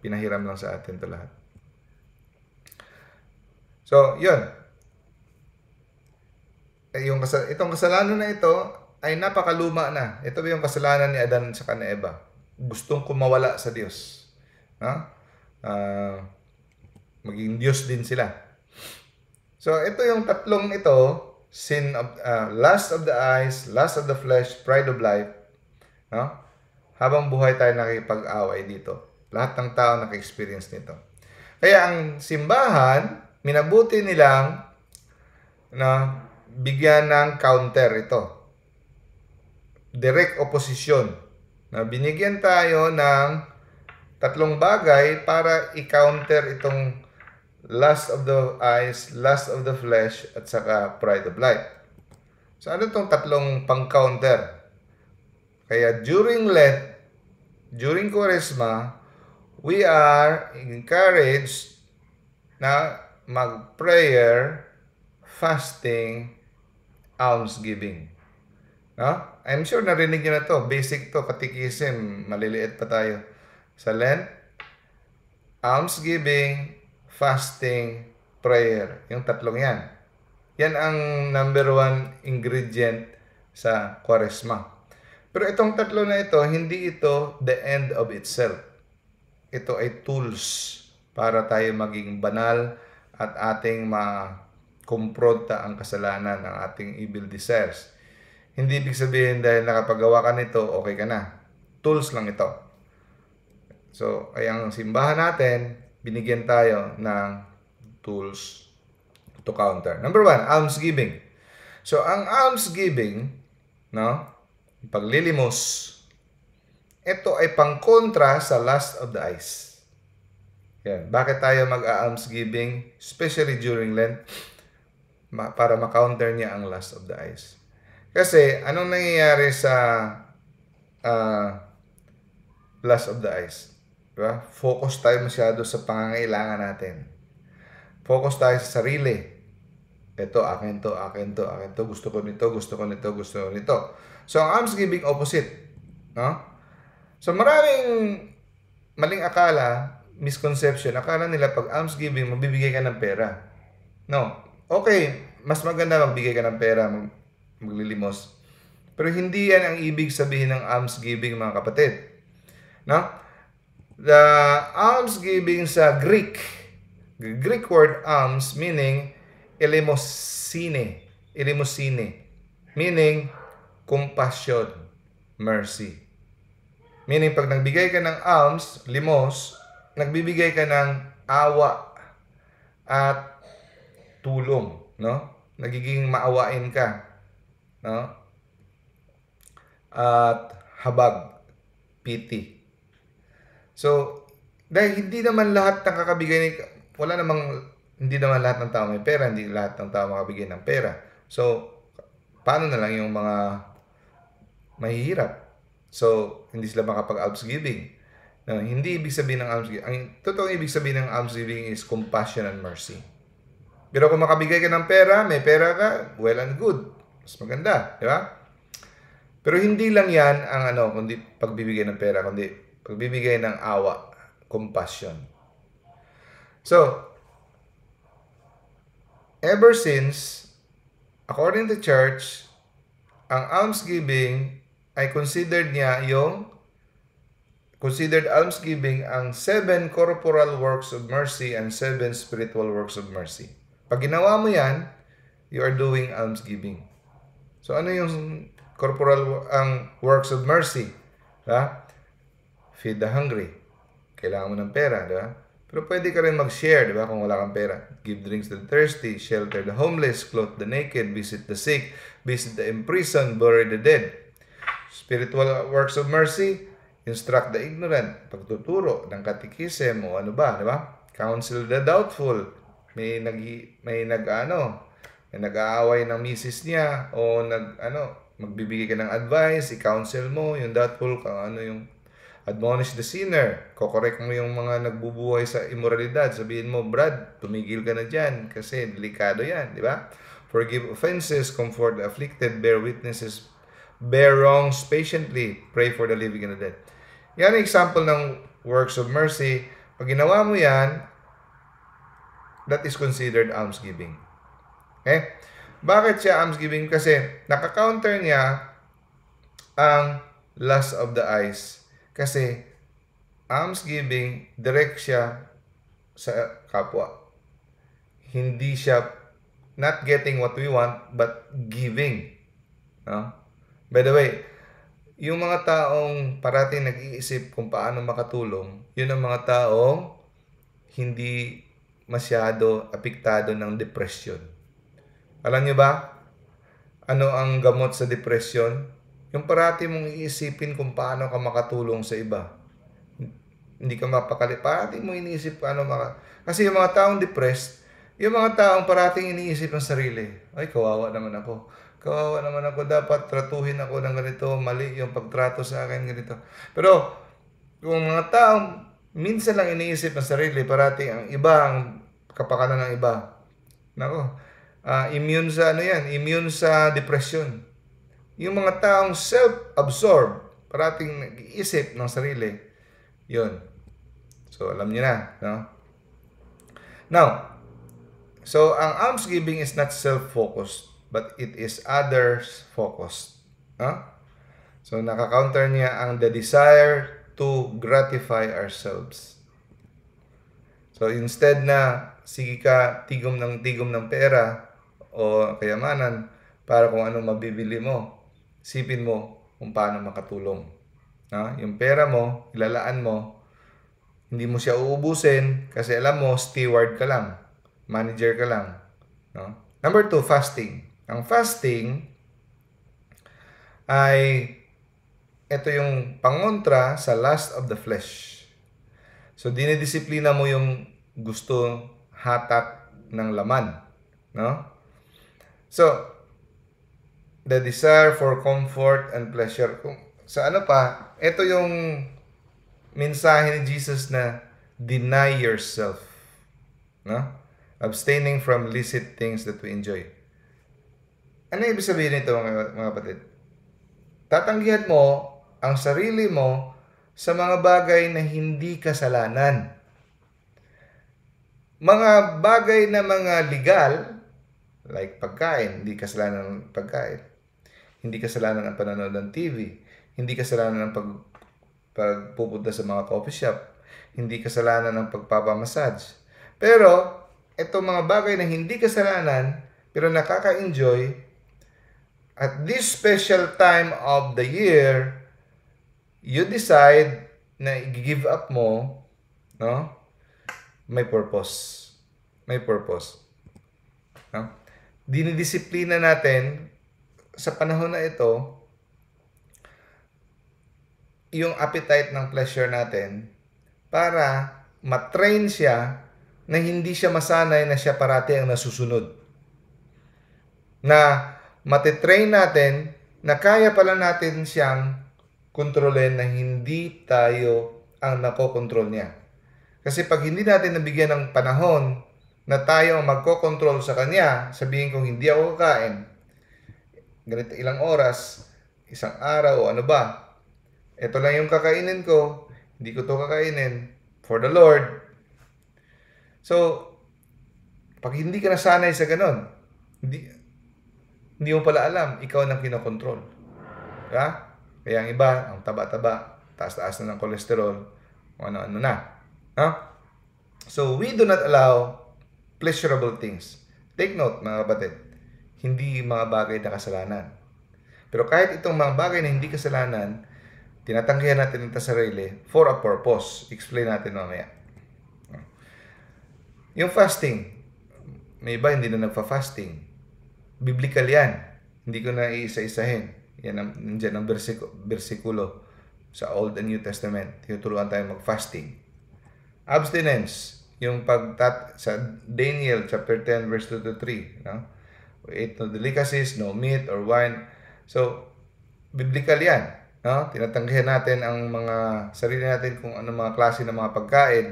Pinahiram lang sa atin to lahat. So, yun. Eh, Yung kasal- itong kasalanan na ito, ay napakaluma na. Ito yung kasalanan ni Adan sa Eva? Gustong kumawala sa Diyos. No? Uh, maging Diyos din sila. So, ito yung tatlong ito, sin of, uh, lust of the eyes, lust of the flesh, pride of life. No? Habang buhay tayo nakikipag-away dito. Lahat ng tao naka-experience nito. Kaya ang simbahan, minabuti nilang na bigyan ng counter ito. Direct opposition. Na binigyan tayo ng Tatlong bagay para i-counter itong lust of the eyes, lust of the flesh, at saka pride of life. So ano itong tatlong pang-counter? Kaya during Lent, during Kwaresma, we are encouraged na mag-prayer, fasting, almsgiving. No? I'm sure narinig niyo na to. Basic to, katikisim. Maliliit pa tayo sa Lent, almsgiving, fasting, prayer. Yung tatlong yan. Yan ang number one ingredient sa Kwaresma. Pero itong tatlo na ito, hindi ito the end of itself. Ito ay tools para tayo maging banal at ating makumpronta ang kasalanan, ang ating evil desires. Hindi ibig sabihin dahil nakapagawa ka nito, okay ka na. Tools lang ito. So, ayang simbahan natin, binigyan tayo ng tools to counter. Number one, almsgiving. So, ang almsgiving, no, paglilimos, ito ay pangkontra sa last of the ice. Yan. Bakit tayo mag-almsgiving, especially during Lent, ma- para makounter niya ang last of the ice? Kasi, anong nangyayari sa uh, ah, last of the ice? Diba? Focus tayo masyado sa pangangailangan natin. Focus tayo sa sarili. Ito, akin to, akin to, akin to. Gusto ko nito, gusto ko nito, gusto ko nito. So, ang alms giving opposite. No? So, maraming maling akala, misconception, akala nila pag alms giving, mabibigay ka ng pera. No. Okay, mas maganda magbigay ka ng pera, mag maglilimos. Pero hindi yan ang ibig sabihin ng alms giving, mga kapatid. No? the almsgiving sa Greek, Greek word alms meaning elemosine, elemosine, meaning compassion, mercy. Meaning pag nagbigay ka ng alms, limos, nagbibigay ka ng awa at tulong, no? Nagiging maawain ka, no? At habag, pity. So, dahil hindi naman lahat ng kakabigay ng, wala namang, hindi naman lahat ng tao may pera, hindi lahat ng tao makabigay ng pera. So, paano na lang yung mga mahihirap? So, hindi sila makapag-almsgiving. No, hindi ibig sabihin ng almsgiving. Ang totoong ibig sabihin ng almsgiving is compassion and mercy. Pero kung makabigay ka ng pera, may pera ka, well and good. Mas maganda, di ba? Pero hindi lang yan ang ano, kundi pagbibigay ng pera, kundi Pagbibigay ng awa, compassion. So, ever since, according to church, ang almsgiving ay considered niya yung considered almsgiving ang seven corporal works of mercy and seven spiritual works of mercy. Pag ginawa mo yan, you are doing almsgiving. So ano yung corporal ang works of mercy? Ha? feed the hungry. Kailangan mo ng pera, di ba? Pero pwede ka rin mag-share, di ba? Kung wala kang pera. Give drinks to the thirsty, shelter the homeless, clothe the naked, visit the sick, visit the imprisoned, bury the dead. Spiritual works of mercy, instruct the ignorant, pagtuturo ng katikisem o ano ba, di ba? Counsel the doubtful, may nag may nag ano, may nag-aaway ng misis niya o nag ano, magbibigay ka ng advice, i-counsel mo yung doubtful kung ano yung admonish the sinner. Kokorek mo yung mga nagbubuhay sa immoralidad. Sabihin mo, Brad, tumigil ka na dyan kasi delikado yan, di ba? Forgive offenses, comfort the afflicted, bear witnesses, bear wrongs patiently, pray for the living and the dead. Yan ang example ng works of mercy. Pag ginawa mo yan, that is considered almsgiving. Okay? Eh, bakit siya almsgiving? Kasi nakaka-counter niya ang lust of the eyes kasi almsgiving, direct siya sa kapwa. Hindi siya not getting what we want, but giving. No? By the way, yung mga taong parating nag-iisip kung paano makatulong, yun ang mga taong hindi masyado apektado ng depression. Alam nyo ba? Ano ang gamot sa depression? Yung parati mong iisipin kung paano ka makatulong sa iba. Hindi ka mapakali. Parati mo iniisip paano maka... Kasi yung mga taong depressed, yung mga taong parating iniisip ang sarili. Ay, kawawa naman ako. Kawawa naman ako. Dapat tratuhin ako ng ganito. Mali yung pagtrato sa akin, ganito. Pero, kung mga taong minsan lang iniisip ang sarili, parati ang iba, ang kapakanan ng iba. Nako, uh, immune sa ano yan, immune sa depression yung mga taong self-absorbed, parating nag-iisip ng sarili, yun. So, alam niyo na, no? Now, so ang almsgiving is not self-focused, but it is others-focused. No? So, nakakounter niya ang the desire to gratify ourselves. So, instead na sige ka tigom ng tigom ng pera o kayamanan para kung ano mabibili mo, Sipin mo kung paano makatulong. Ha? Yung pera mo, ilalaan mo, hindi mo siya uubusin kasi alam mo, steward ka lang. Manager ka lang. No? Number two, fasting. Ang fasting ay ito yung pangontra sa lust of the flesh. So, dinidisiplina mo yung gusto hatak ng laman. No? So, the desire for comfort and pleasure. Kung, sa ano pa, ito yung mensahe ni Jesus na deny yourself. No? Abstaining from licit things that we enjoy. Ano ibig sabihin nito mga, mga kapatid? Tatanggihan mo ang sarili mo sa mga bagay na hindi kasalanan. Mga bagay na mga legal, like pagkain, hindi kasalanan ng pagkain. Hindi kasalanan ang pananood ng TV. Hindi kasalanan ang pag, pagpupunta sa mga coffee shop. Hindi kasalanan ang pagpapamassage. Pero, itong mga bagay na hindi kasalanan, pero nakaka-enjoy, at this special time of the year, you decide na i-give up mo, no? May purpose. May purpose. No? Dinidisiplina natin sa panahon na ito, yung appetite ng pleasure natin para matrain siya na hindi siya masanay na siya parati ang nasusunod. Na matitrain natin na kaya pala natin siyang kontrolin na hindi tayo ang nakokontrol niya. Kasi pag hindi natin nabigyan ng panahon na tayo ang magkokontrol sa kanya, sabihin kong hindi ako kakain, ganito ilang oras, isang araw, o ano ba? Ito lang yung kakainin ko, hindi ko to kakainin for the Lord. So, pag hindi ka nasanay sa ganun, hindi, hindi mo pala alam, ikaw nang kinokontrol. Diba? Kaya ang iba, ang taba-taba, taas-taas na ng kolesterol, ano-ano na. Ha? So, we do not allow pleasurable things. Take note, mga kapatid hindi mga bagay na kasalanan. Pero kahit itong mga bagay na hindi kasalanan, tinatanggihan natin ito sa sarili for a purpose. Explain natin mamaya. Yung fasting, may iba hindi na nagfa-fasting. Biblical yan. Hindi ko na iisa-isahin. Yan ang, nandiyan ang versiko, bersikulo sa Old and New Testament. Tinuturuan tayo mag-fasting. Abstinence, yung pagtat sa Daniel chapter 10 verse 2 to 3, no? eat no delicacies, no meat or wine. So, biblical yan. No? Tinatanggihan natin ang mga sarili natin kung ano mga klase ng mga pagkain.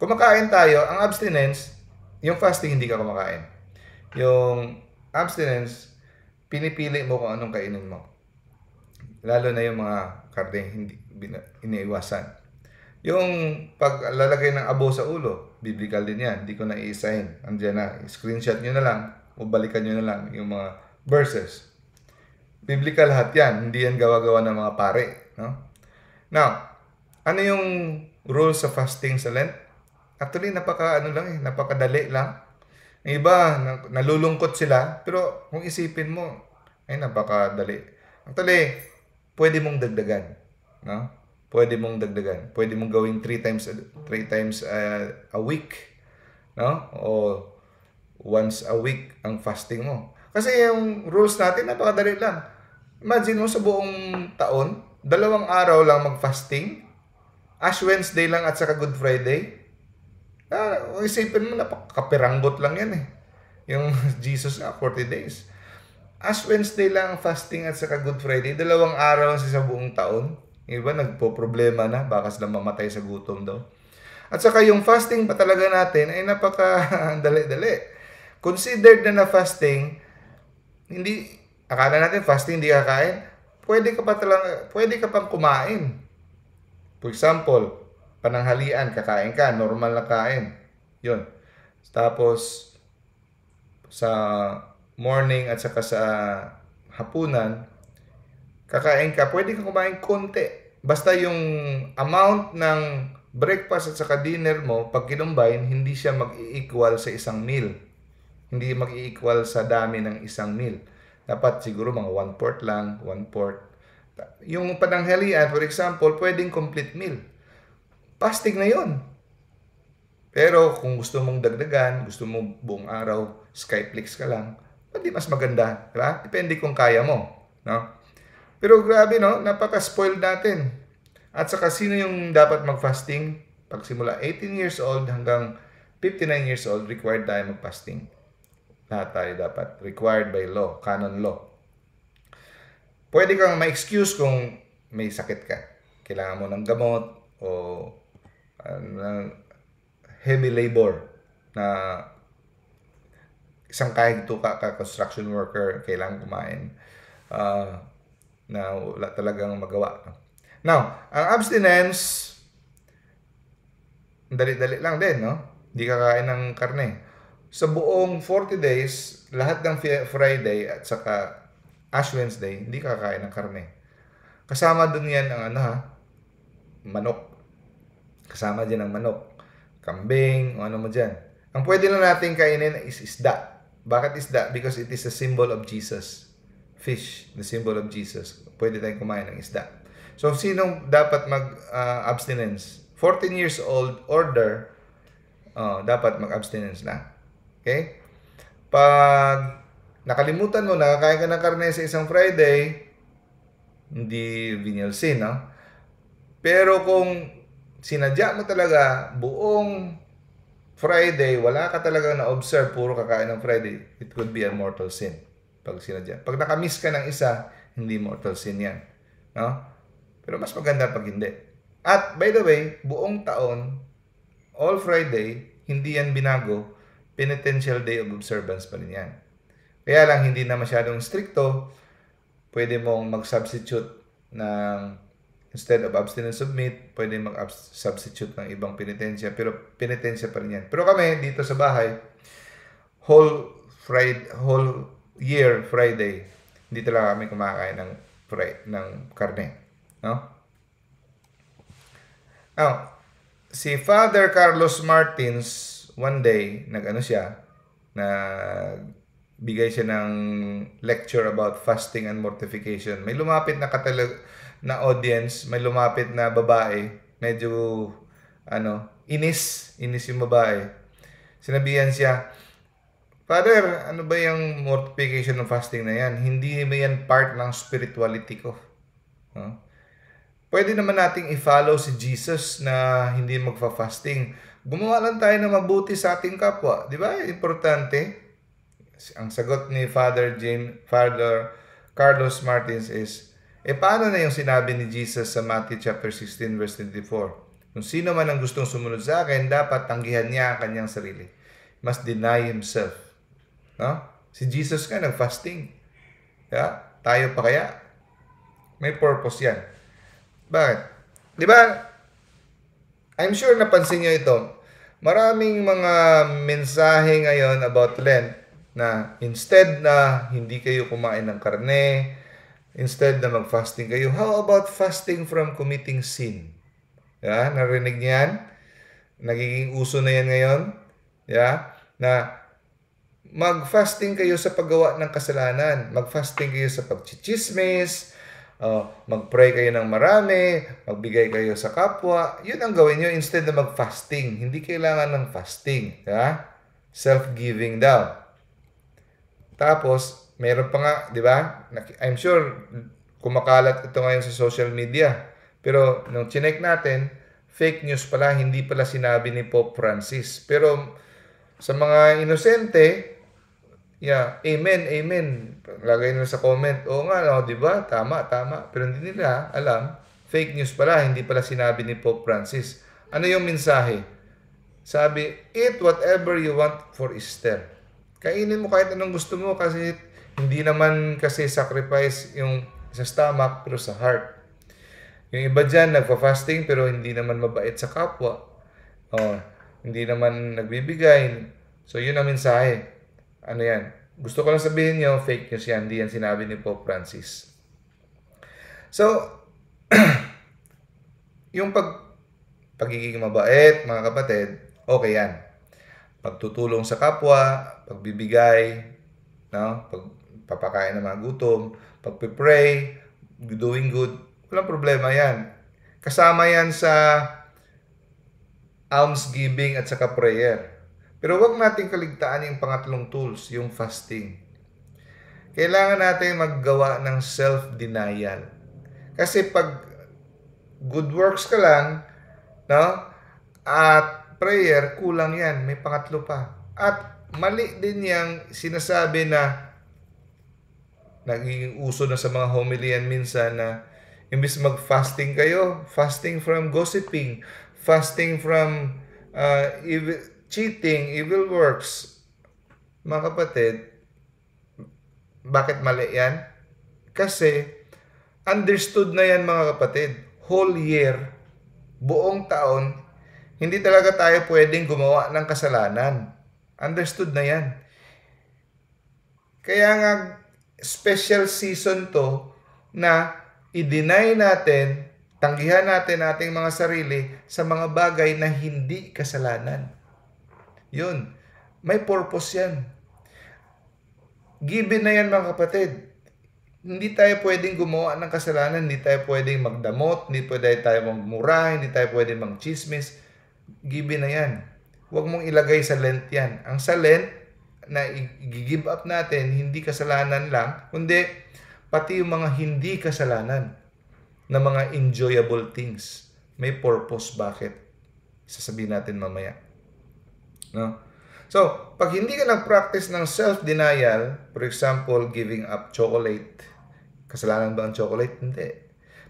Kumakain tayo, ang abstinence, yung fasting hindi ka kumakain. Yung abstinence, pinipili mo kung anong kainin mo. Lalo na yung mga karne hindi iniiwasan. Yung paglalagay ng abo sa ulo, biblical din yan. Hindi ko na iisahin. Andiyan na. Screenshot nyo na lang o balikan nyo na lang yung mga verses. Biblical lahat yan. Hindi yan gawa-gawa ng mga pare. No? Now, ano yung rules sa fasting sa Lent? Actually, napaka, ano lang eh, napakadali lang. Ang iba, nalulungkot sila. Pero kung isipin mo, ay napakadali. Actually, pwede mong dagdagan. No? Pwede mong dagdagan. Pwede mong gawing 3 times 3 times uh, a week, no? O once a week ang fasting mo. Kasi yung rules natin, napakadali lang. Imagine mo sa buong taon, dalawang araw lang mag-fasting. Ash Wednesday lang at saka Good Friday. Ah, isipin mo, napakapiranggot lang yan eh. Yung Jesus na 40 days. Ash Wednesday lang fasting at saka Good Friday. Dalawang araw lang sa buong taon. Yung iba nagpo-problema na, baka sila mamatay sa gutom daw. At saka yung fasting pa talaga natin ay napaka dali-dali considered na na fasting, hindi, akala natin fasting, hindi kakain, pwede ka pa talaga, pwede ka pang kumain. For example, pananghalian, kakain ka, normal na kain. Yun. Tapos, sa morning at saka sa hapunan, kakain ka, pwede ka kumain konti. Basta yung amount ng breakfast at saka dinner mo, pag kinumbine, hindi siya mag-equal sa isang meal hindi mag-equal sa dami ng isang meal. Dapat siguro mga one-fourth lang, one-fourth. Yung pananghalian, for example, pwedeng complete meal. Fasting na yon. Pero kung gusto mong dagdagan, gusto mong buong araw, Skyflix ka lang, pwede mas maganda, di ba? Depende kung kaya mo, no? Pero grabe, no? Napaka-spoiled natin. At sa sino yung dapat mag-fasting? Pag simula 18 years old hanggang 59 years old, required tayo mag-fasting. Ha, tayo dapat. Required by law, canon law. Pwede kang ma-excuse kung may sakit ka. Kailangan mo ng gamot o uh, heavy labor na isang kahit tuka ka construction worker, kailangan kumain uh, na wala talagang magawa. Now, ang abstinence, dali-dali lang din, no? Hindi kakain ng karne sa buong 40 days, lahat ng Friday at saka Ash Wednesday, hindi kakain ng karne. Kasama dun yan ang ano ha, manok. Kasama dyan ang manok. Kambing, o ano mo dyan. Ang pwede lang natin kainin is isda. Bakit isda? Because it is a symbol of Jesus. Fish, the symbol of Jesus. Pwede tayong kumain ng isda. So, sinong dapat mag-abstinence? Ah, uh, 14 years old, order, uh, dapat mag-abstinence na. Okay? Pag nakalimutan mo, nakakain ka ng karne sa isang Friday, hindi venial sin, no? Pero kung sinadya mo talaga buong Friday, wala ka talaga na-observe, puro kakain ng Friday, it could be a mortal sin. Pag sinadya. Pag nakamiss ka ng isa, hindi mortal sin yan. No? Pero mas maganda pag hindi. At by the way, buong taon, all Friday, hindi yan binago penitential day of observance pa rin yan. Kaya lang, hindi na masyadong stricto, pwede mong mag-substitute ng, instead of abstinence of meat, pwede mag-substitute ng ibang penitensya, pero penitensya pa rin yan. Pero kami, dito sa bahay, whole Friday, whole year Friday, hindi talaga kami kumakain ng, fry, ng karne. No? Now, si Father Carlos Martins, one day, nag-ano siya, na bigay siya ng lecture about fasting and mortification. May lumapit na katalag na audience, may lumapit na babae, medyo ano, inis, inis yung babae. Sinabihan siya, Father, ano ba yung mortification ng fasting na yan? Hindi ba yan part ng spirituality ko? Huh? Pwede naman nating i-follow si Jesus na hindi magfa-fasting gumawa lang tayo na mabuti sa ating kapwa. Di ba? Importante. Ang sagot ni Father Jim, Father Carlos Martins is, e paano na yung sinabi ni Jesus sa Matthew chapter 16 verse 24? Kung sino man ang gustong sumunod sa akin, dapat tanggihan niya ang kanyang sarili. Must deny himself. No? Si Jesus ka nag-fasting. Yeah? Tayo pa kaya? May purpose yan. Bakit? Di ba? I'm sure napansin niyo ito. Maraming mga mensahe ngayon about Lent na instead na hindi kayo kumain ng karne, instead na mag-fasting kayo, how about fasting from committing sin? Yeah, narinig niyan? Nagiging uso na yan ngayon? Yeah? Na mag-fasting kayo sa paggawa ng kasalanan. Mag-fasting kayo sa pagchichismis, Oh, mag-pray kayo ng marami, magbigay kayo sa kapwa. Yun ang gawin nyo instead na mag-fasting. Hindi kailangan ng fasting. Ha? Self-giving daw. Tapos, mayroon pa nga, di ba? I'm sure, kumakalat ito ngayon sa social media. Pero, nung chinek natin, fake news pala, hindi pala sinabi ni Pope Francis. Pero, sa mga inosente, Yeah, amen, amen. Lagay nyo sa comment. Oo nga, no, di ba? Tama, tama. Pero hindi nila alam. Fake news pala, hindi pala sinabi ni Pope Francis. Ano yung mensahe? Sabi, eat whatever you want for Easter. Kainin mo kahit anong gusto mo kasi hindi naman kasi sacrifice yung sa stomach pero sa heart. Yung iba dyan, nagpa-fasting pero hindi naman mabait sa kapwa. Oh, hindi naman nagbibigay. So, yun ang mensahe ano yan, gusto ko lang sabihin nyo, fake news yan, hindi yan sinabi ni Pope Francis. So, yung pag, pagiging mabait, mga kapatid, okay yan. Pagtutulong sa kapwa, pagbibigay, no? pagpapakain ng mga gutom, pagpipray, doing good, walang problema yan. Kasama yan sa almsgiving at saka prayer. Pero wag nating kaligtaan yung pangatlong tools, yung fasting. Kailangan natin maggawa ng self-denial. Kasi pag good works ka lang, no? At prayer, kulang yan. May pangatlo pa. At mali din yang sinasabi na naging uso na sa mga homilyan minsan na imbis mag-fasting kayo, fasting from gossiping, fasting from uh, ev- cheating, evil works, mga kapatid, bakit mali yan? Kasi, understood na yan mga kapatid. Whole year, buong taon, hindi talaga tayo pwedeng gumawa ng kasalanan. Understood na yan. Kaya nga, special season to na i-deny natin, tanggihan natin ating mga sarili sa mga bagay na hindi kasalanan. Yun. May purpose yan. Given na yan mga kapatid. Hindi tayo pwedeng gumawa ng kasalanan, hindi tayo pwedeng magdamot, hindi pwede tayo magmura, hindi tayo pwedeng magchismis. Given na yan. Huwag mong ilagay sa lent yan. Ang sa lent na i-give up natin, hindi kasalanan lang, kundi pati yung mga hindi kasalanan na mga enjoyable things. May purpose bakit? Sasabihin natin mamaya. No? So, pag hindi ka nag-practice ng self-denial, for example, giving up chocolate, kasalanan ba ang chocolate? Hindi.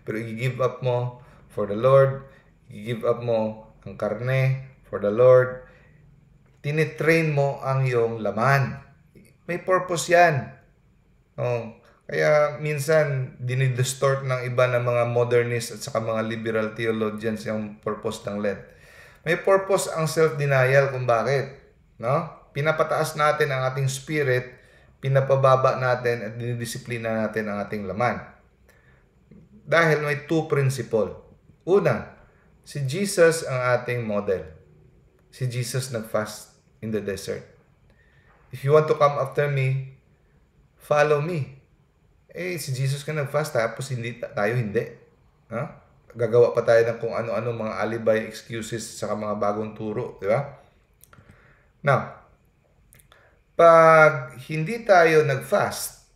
Pero i-give up mo for the Lord, i-give up mo ang karne for the Lord, tinitrain mo ang iyong laman. May purpose yan. No? kaya minsan dinidistort ng iba ng mga modernist at saka mga liberal theologians yung purpose ng Lent. May purpose ang self-denial kung bakit. No? Pinapataas natin ang ating spirit, pinapababa natin at dinidisiplina natin ang ating laman. Dahil may two principle. Una, si Jesus ang ating model. Si Jesus nagfast in the desert. If you want to come after me, follow me. Eh, si Jesus ka nagfast, fast tapos hindi, tayo hindi. Huh? gagawa pa tayo ng kung ano-ano mga alibay, excuses sa mga bagong turo, di ba? Now, pag hindi tayo nag-fast,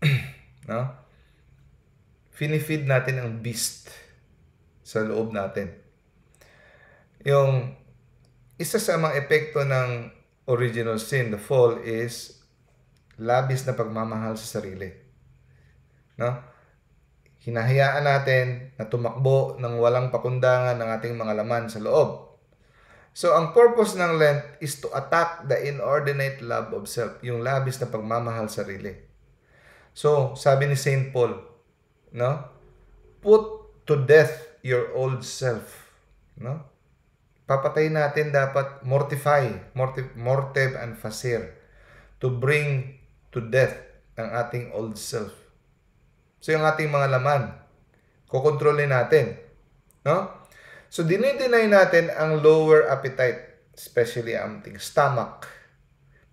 no? Finifeed natin ang beast sa loob natin. Yung isa sa mga epekto ng original sin, the fall, is labis na pagmamahal sa sarili. No? Hinahayaan natin na tumakbo ng walang pakundangan ng ating mga laman sa loob. So, ang purpose ng Lent is to attack the inordinate love of self, yung labis na pagmamahal sarili. So, sabi ni St. Paul, no? Put to death your old self, no? Papatay natin dapat mortify, mortif, mortiv and fasir to bring to death ang ating old self. So, yung ating mga laman, kukontrolin natin. No? So, dinideny natin ang lower appetite, especially ang ating stomach.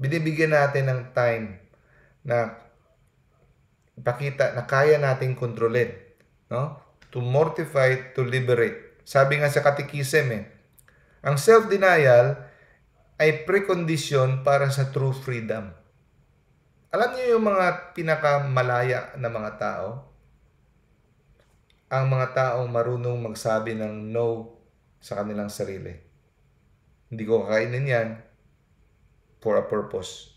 Binibigyan natin ng time na ipakita na kaya nating kontrolin. No? To mortify, to liberate. Sabi nga sa katikism eh, ang self-denial ay precondition para sa true freedom. Alam niyo yung mga pinakamalaya na mga tao? Ang mga taong marunong magsabi ng no sa kanilang sarili. Hindi ko kakainin yan for a purpose.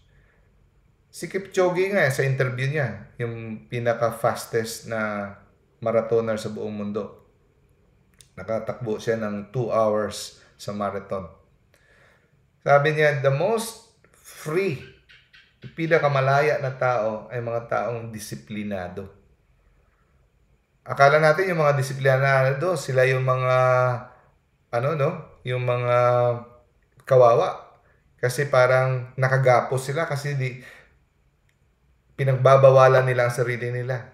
Si Kipchoge nga sa interview niya, yung pinaka-fastest na marathoner sa buong mundo. Nakatakbo siya ng 2 hours sa marathon. Sabi niya, the most free pinakamalaya na tao ay mga taong disiplinado. Akala natin yung mga disiplinado, sila yung mga ano no, yung mga kawawa kasi parang nakagapos sila kasi di pinagbabawalan nila ang sarili nila.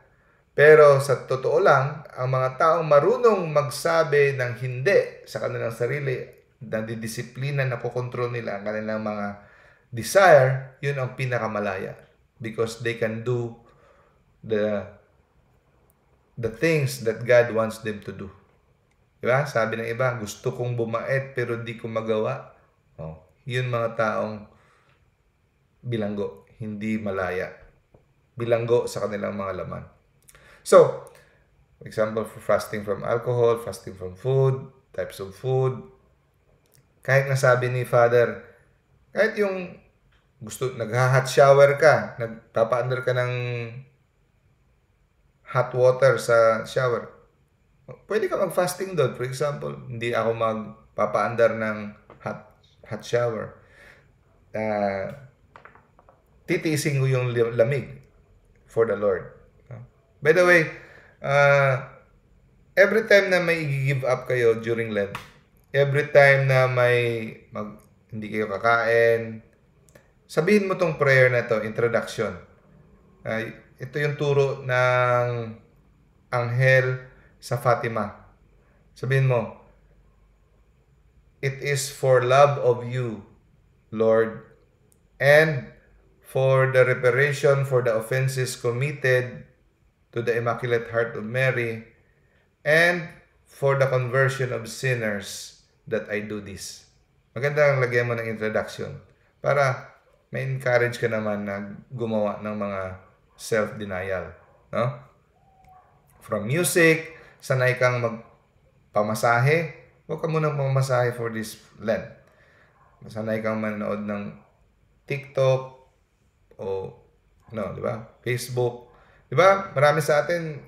Pero sa totoo lang, ang mga taong marunong magsabi ng hindi sa kanilang sarili, nadidisiplina, nakokontrol nila ang kanilang mga desire, yun ang pinakamalaya. Because they can do the the things that God wants them to do. Diba? Sabi ng iba, gusto kong bumait pero di ko magawa. Oh, yun mga taong bilanggo, hindi malaya. Bilanggo sa kanilang mga laman. So, example for fasting from alcohol, fasting from food, types of food. Kahit nasabi ni Father, kahit yung gusto, nagha-hot shower ka, nagpapa-under ka ng hot water sa shower, pwede ka mag-fasting doon. For example, hindi ako magpapa-under ng hot, hot shower. Uh, titiisin ko yung lamig for the Lord. By the way, uh, every time na may give up kayo during Lent, every time na may mag hindi kayo kakain. Sabihin mo tong prayer na to, introduction. Uh, ito yung turo ng anghel sa Fatima. Sabihin mo, It is for love of you, Lord, and for the reparation for the offenses committed to the Immaculate Heart of Mary, and for the conversion of sinners that I do this maganda ang lagyan mo ng introduction para ma-encourage ka naman na gumawa ng mga self-denial. No? From music, sanay kang magpamasahe. Huwag ka munang pamasahe for this Lent. Sanay kang manood ng TikTok o no, di ba? Facebook. Di ba? Marami sa atin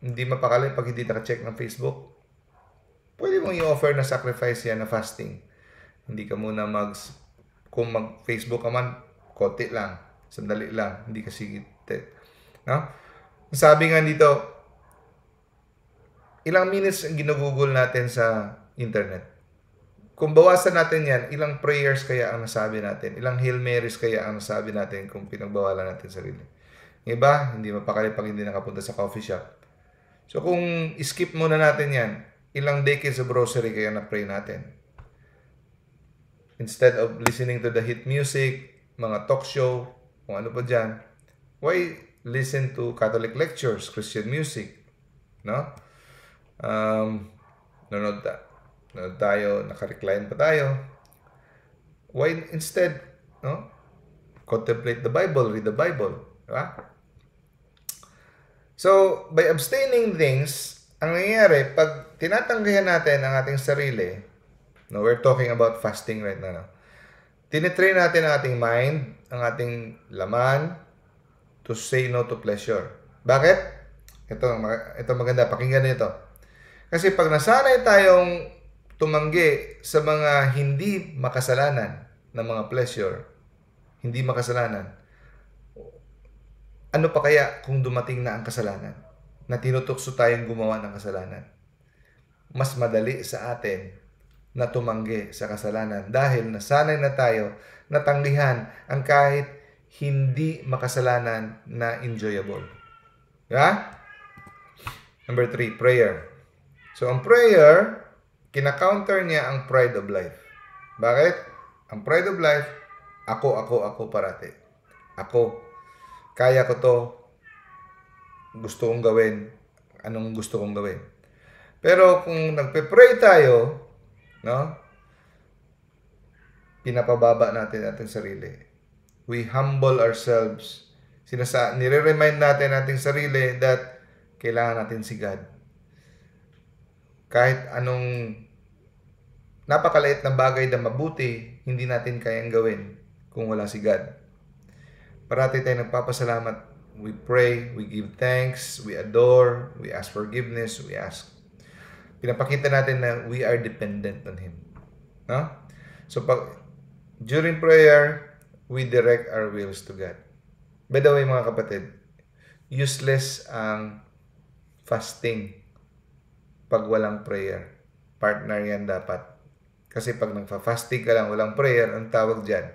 hindi mapakali pag hindi naka-check ng Facebook. Pwede mong i-offer na sacrifice yan na fasting hindi ka muna mag... Kung mag-Facebook ka man, kote lang. Sandali lang. Hindi ka sigit. No? Sabi nga dito, ilang minutes ang ginugugol natin sa internet? Kung bawasan natin yan, ilang prayers kaya ang nasabi natin? Ilang Hail Marys kaya ang nasabi natin kung pinagbawalan natin sarili? Yung iba, hindi mapakali pag hindi nakapunta sa coffee shop. So kung skip muna natin yan, ilang decades sa grocery kaya na-pray natin? Instead of listening to the hit music, mga talk show, kung ano pa dyan, why listen to Catholic lectures, Christian music? No? Um, nanonood, ta- nanonood tayo, nakarecline pa tayo. Why instead, no? Contemplate the Bible, read the Bible. Diba? So, by abstaining things, ang nangyayari, pag tinatanggihan natin ang ating sarili, No, we're talking about fasting right now. No? Tinitrain natin ang ating mind, ang ating laman, to say no to pleasure. Bakit? Ito, ito maganda. Pakinggan niyo ito. Kasi pag nasanay tayong tumanggi sa mga hindi makasalanan na mga pleasure, hindi makasalanan, ano pa kaya kung dumating na ang kasalanan? Na tinutukso tayong gumawa ng kasalanan. Mas madali sa atin na tumanggi sa kasalanan dahil nasanay na tayo na tanglihan ang kahit hindi makasalanan na enjoyable. Yeah? Diba? Number three, prayer. So, ang prayer, kinakounter niya ang pride of life. Bakit? Ang pride of life, ako, ako, ako parati. Ako. Kaya ko to. Gusto kong gawin. Anong gusto kong gawin. Pero kung nagpe-pray tayo, No? Pinapababa natin ating sarili. We humble ourselves. Sinasa nire-remind natin ating sarili that kailangan natin si God. Kahit anong napakalait na bagay na mabuti, hindi natin kayang gawin kung wala si God. Parati tayo nagpapasalamat. We pray, we give thanks, we adore, we ask forgiveness, we ask pinapakita natin na we are dependent on Him. No? So, pag, during prayer, we direct our wills to God. By the way, mga kapatid, useless ang fasting pag walang prayer. Partner yan dapat. Kasi pag nagfa-fasting ka lang, walang prayer, ang tawag dyan,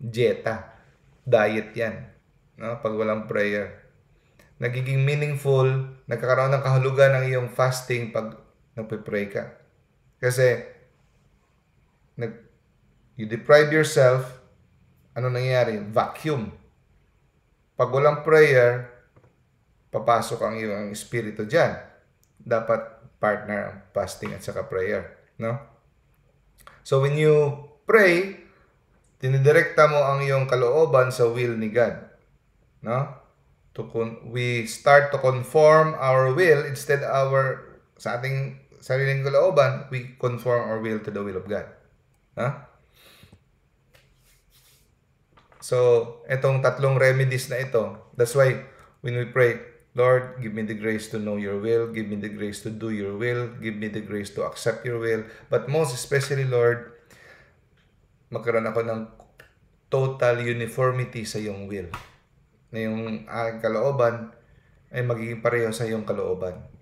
dieta. Diet yan. No? Pag walang prayer. Nagiging meaningful, nagkakaroon ng kahulugan ng iyong fasting pag nagpe-pray ka. Kasi, nag, you deprive yourself, ano nangyayari? Vacuum. Pag walang prayer, papasok ang iyong espiritu dyan. Dapat partner ang fasting at saka prayer. No? So, when you pray, dinidirekta mo ang iyong kalooban sa will ni God. No? To con- we start to conform our will instead our sa ating sa sariling kalooban, we conform our will to the will of God. Ha? So, itong tatlong remedies na ito, that's why when we pray, Lord, give me the grace to know your will, give me the grace to do your will, give me the grace to accept your will. But most especially, Lord, magkaroon ako ng total uniformity sa iyong will. Na yung aking ah, kalooban ay magiging pareho sa iyong kalooban.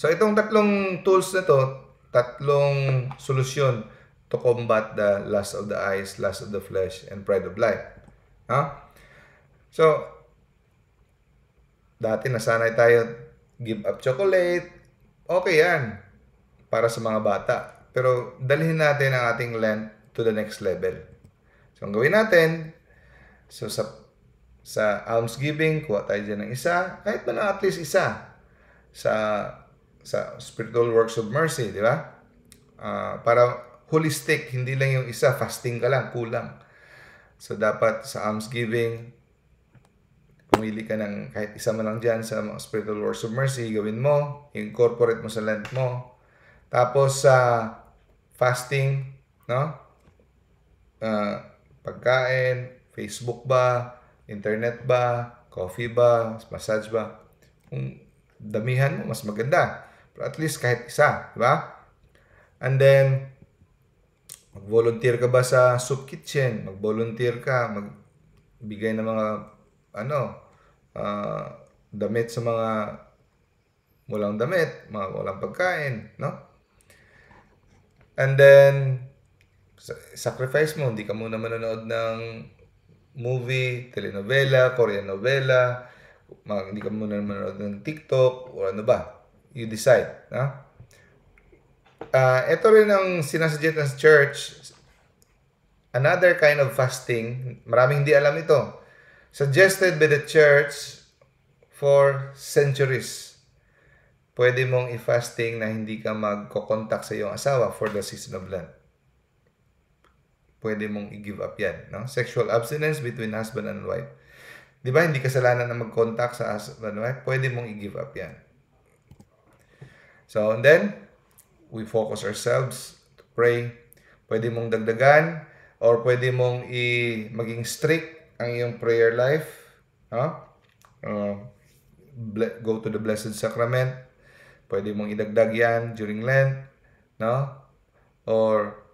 So itong tatlong tools na to, tatlong solusyon to combat the lust of the eyes, lust of the flesh, and pride of life. Huh? So, dati nasanay tayo give up chocolate. Okay yan. Para sa mga bata. Pero dalhin natin ang ating Lent to the next level. So, ang gawin natin, so sa, sa almsgiving, kuha tayo dyan ng isa. Kahit pa na at least isa. Sa sa spiritual works of mercy, di ba? Uh, ah, para holistic, hindi lang yung isa, fasting ka lang, kulang. So, dapat sa almsgiving, pumili ka ng kahit isa man lang dyan sa mga spiritual works of mercy, gawin mo, incorporate mo sa Lent mo. Tapos, sa uh, fasting, no? Uh, pagkain, Facebook ba, internet ba, coffee ba, massage ba. Kung damihan mo, mas maganda. At least kahit isa, di ba? And then, mag-volunteer ka ba sa soup kitchen? Mag-volunteer ka, magbigay ng mga, ano, uh, damit sa mga walang damit, mga walang pagkain, no? And then, sacrifice mo, hindi ka muna manonood ng movie, telenovela, Korean novela, mga, hindi ka muna manonood ng TikTok, o ano ba, you decide. No? Uh, ito rin ang sinasuggest ng church. Another kind of fasting. Maraming hindi alam ito. Suggested by the church for centuries. Pwede mong i-fasting na hindi ka magkocontact sa iyong asawa for the season of Lent. Pwede mong i-give up yan. No? Sexual abstinence between husband and wife. Di ba, hindi kasalanan na mag-contact sa husband and wife. Pwede mong i-give up yan. So, and then, we focus ourselves to pray. Pwede mong dagdagan or pwede mong i maging strict ang iyong prayer life. Huh? Uh, go to the Blessed Sacrament. Pwede mong idagdag yan during Lent. No? Or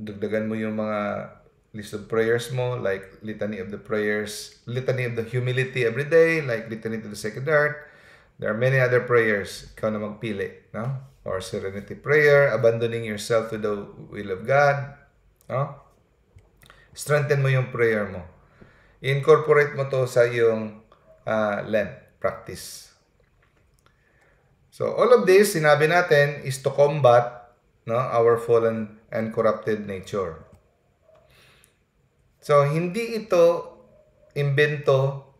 dagdagan mo yung mga list of prayers mo like Litany of the Prayers, Litany of the Humility every day, like Litany to the Sacred Heart, There are many other prayers. Ikaw na magpili, no? Or serenity prayer, abandoning yourself to the will of God, no? Strengthen mo yung prayer mo. Incorporate mo to sa yung uh, ah, Lent practice. So all of this, sinabi natin, is to combat no, our fallen and corrupted nature. So hindi ito imbento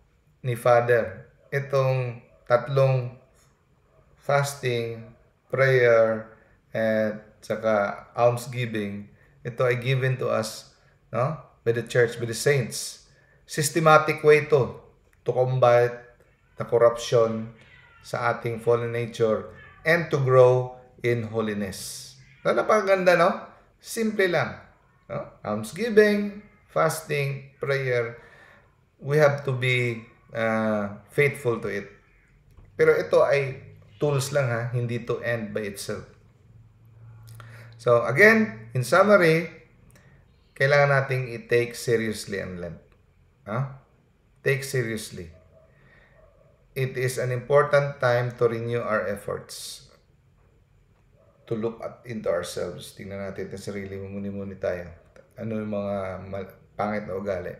ni Father. Itong tatlong fasting, prayer, at saka almsgiving, ito ay given to us no? by the church, by the saints. Systematic way to to combat the corruption sa ating fallen nature and to grow in holiness. Ano napakaganda, no? Simple lang. No? Almsgiving, fasting, prayer. We have to be uh, faithful to it. Pero ito ay tools lang ha, hindi to end by itself. So again, in summary, kailangan nating i-take seriously ang land. Ha? Take seriously. It is an important time to renew our efforts to look at into ourselves. Tingnan natin ang sarili, mumuni-muni tayo. Ano yung mga pangit na ugali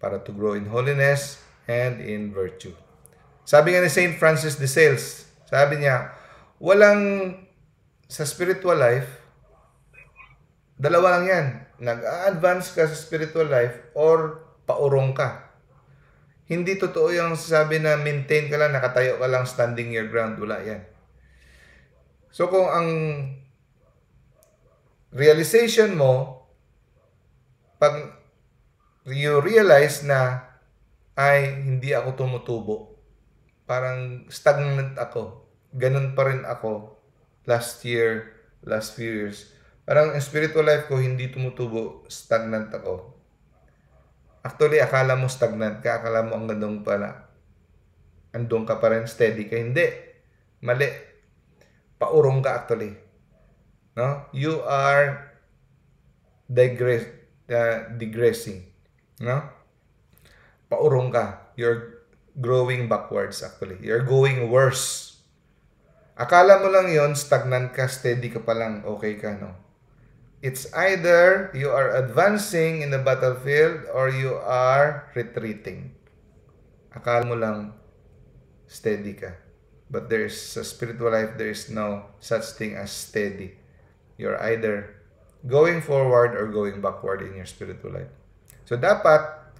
para to grow in holiness and in virtue. Sabi nga ni St. Francis de Sales, sabi niya, walang sa spiritual life, dalawa lang yan. Nag-advance ka sa spiritual life or paurong ka. Hindi totoo yung sabi na maintain ka lang, nakatayo ka lang, standing your ground. Wala yan. So kung ang realization mo, pag you realize na, ay, hindi ako tumutubo parang stagnant ako. Ganun pa rin ako last year, last few years. Parang ang spiritual life ko hindi tumutubo, stagnant ako. Actually, akala mo stagnant ka, akala mo ang gandong pala. Andong ka pa rin, steady ka. Hindi. Mali. Paurong ka actually. No? You are digress, uh, digressing. No? Paurong ka. You're growing backwards actually. You're going worse. Akala mo lang yon stagnant ka, steady ka pa lang, okay ka, no? It's either you are advancing in the battlefield or you are retreating. Akala mo lang steady ka. But there is a spiritual life, there is no such thing as steady. You're either going forward or going backward in your spiritual life. So dapat,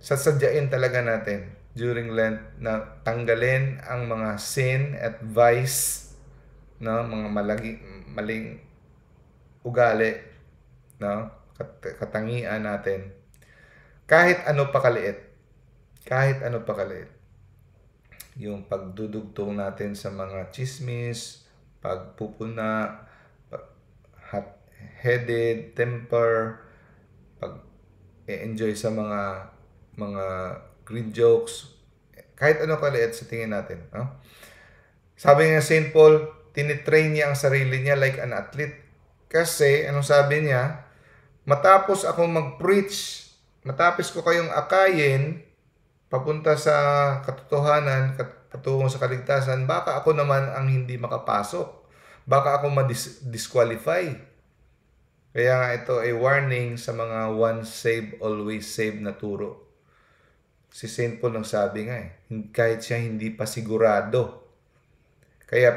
sasadyain talaga natin during Lent na tanggalin ang mga sin at vice no mga malagi maling ugali no Kat- katangian natin kahit ano pa kaliit kahit ano pa kaliit yung pagdudugtong natin sa mga chismis pagpupuna hot headed temper pag enjoy sa mga mga green jokes, kahit ano kaliit sa tingin natin. No? Sabi nga St. Paul, tinitrain niya ang sarili niya like an athlete. Kasi, anong sabi niya? Matapos akong mag-preach, matapos ko kayong akayin, papunta sa katotohanan, patungo sa kaligtasan, baka ako naman ang hindi makapasok. Baka ako ma-disqualify. Kaya nga ito ay warning sa mga once saved, always saved na turo Si St. Paul ang sabi nga eh, kahit siya hindi pa sigurado. Kaya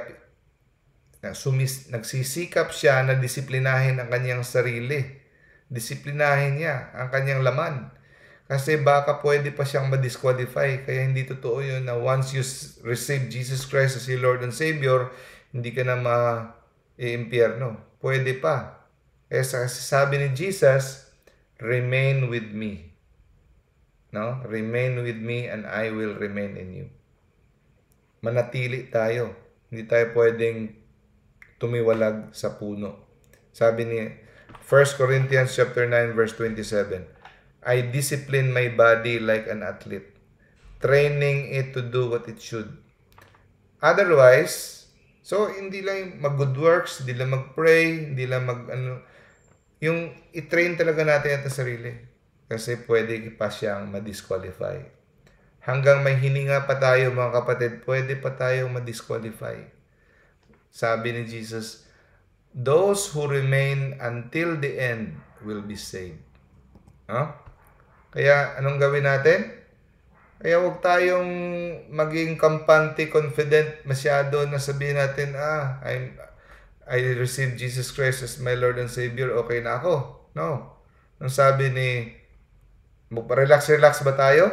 sumis, nagsisikap siya na disiplinahin ang kanyang sarili. Disiplinahin niya ang kanyang laman. Kasi baka pwede pa siyang ma-disqualify. Kaya hindi totoo yun na once you receive Jesus Christ as your Lord and Savior, hindi ka na ma-impyerno. Pwede pa. Kaya sabi ni Jesus, remain with me. No? Remain with me and I will remain in you. Manatili tayo. Hindi tayo pwedeng tumiwalag sa puno. Sabi ni 1 Corinthians chapter 9 verse 27, I discipline my body like an athlete, training it to do what it should. Otherwise, so hindi lang mag good works, hindi lang mag-pray, hindi lang mag ano, yung i-train talaga natin ang sarili kasi pwede pa siyang ma-disqualify. Hanggang may hininga pa tayo mga kapatid, pwede pa tayong ma-disqualify. Sabi ni Jesus, Those who remain until the end will be saved. Huh? Kaya anong gawin natin? Kaya huwag tayong maging kampante, confident masyado na sabihin natin, ah, I'm, I received Jesus Christ as my Lord and Savior, okay na ako. No. Nang sabi ni Relax, relax ba tayo?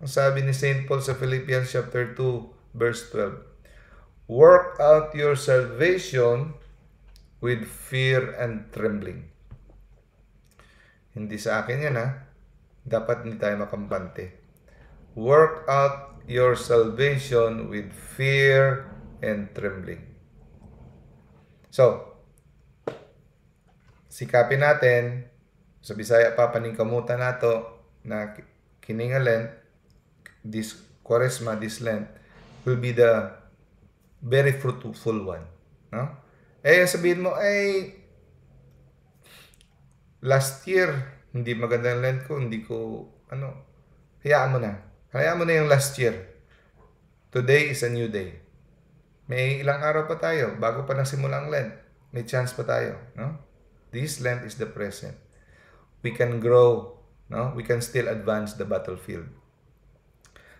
Ang sabi ni St. Paul sa Philippians chapter 2, verse 12. Work out your salvation with fear and trembling. Hindi sa akin yan ha. Dapat hindi tayo makambante. Work out your salvation with fear and trembling. So, sikapin natin, sa Bisaya pa, paningkamutan nato, na kiningalen this Quaresma, this Lent, will be the very fruitful one. No? Eh, sabihin mo, ay, last year, hindi maganda ang Lent ko, hindi ko, ano, hayaan mo na. Hayaan mo na yung last year. Today is a new day. May ilang araw pa tayo bago pa nagsimula ang Lent. May chance pa tayo. No? This Lent is the present. We can grow No? We can still advance the battlefield.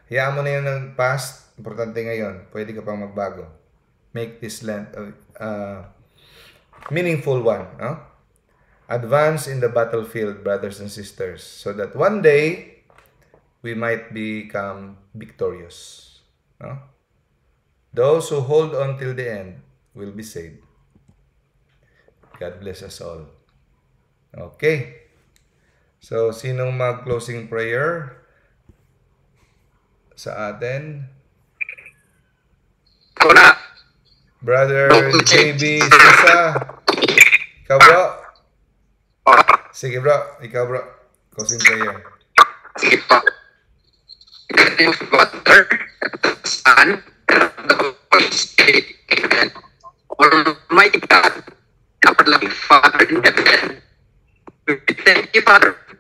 Hayaan mo na yun ng past. Importante ngayon. Pwede ka pang magbago. Make this land a uh, uh, meaningful one. No? Advance in the battlefield, brothers and sisters. So that one day, we might become victorious. No? Those who hold on till the end will be saved. God bless us all. Okay. So, sinong mag-closing prayer sa atin? Kuna. Brother JB Sisa. Ikaw, bro. Sige, bro. Ikaw, bro. Closing prayer. Sige, pa. Father, Son, and the Holy Spirit. Amen. Almighty God, our loving Father in heaven, we thank you, Father,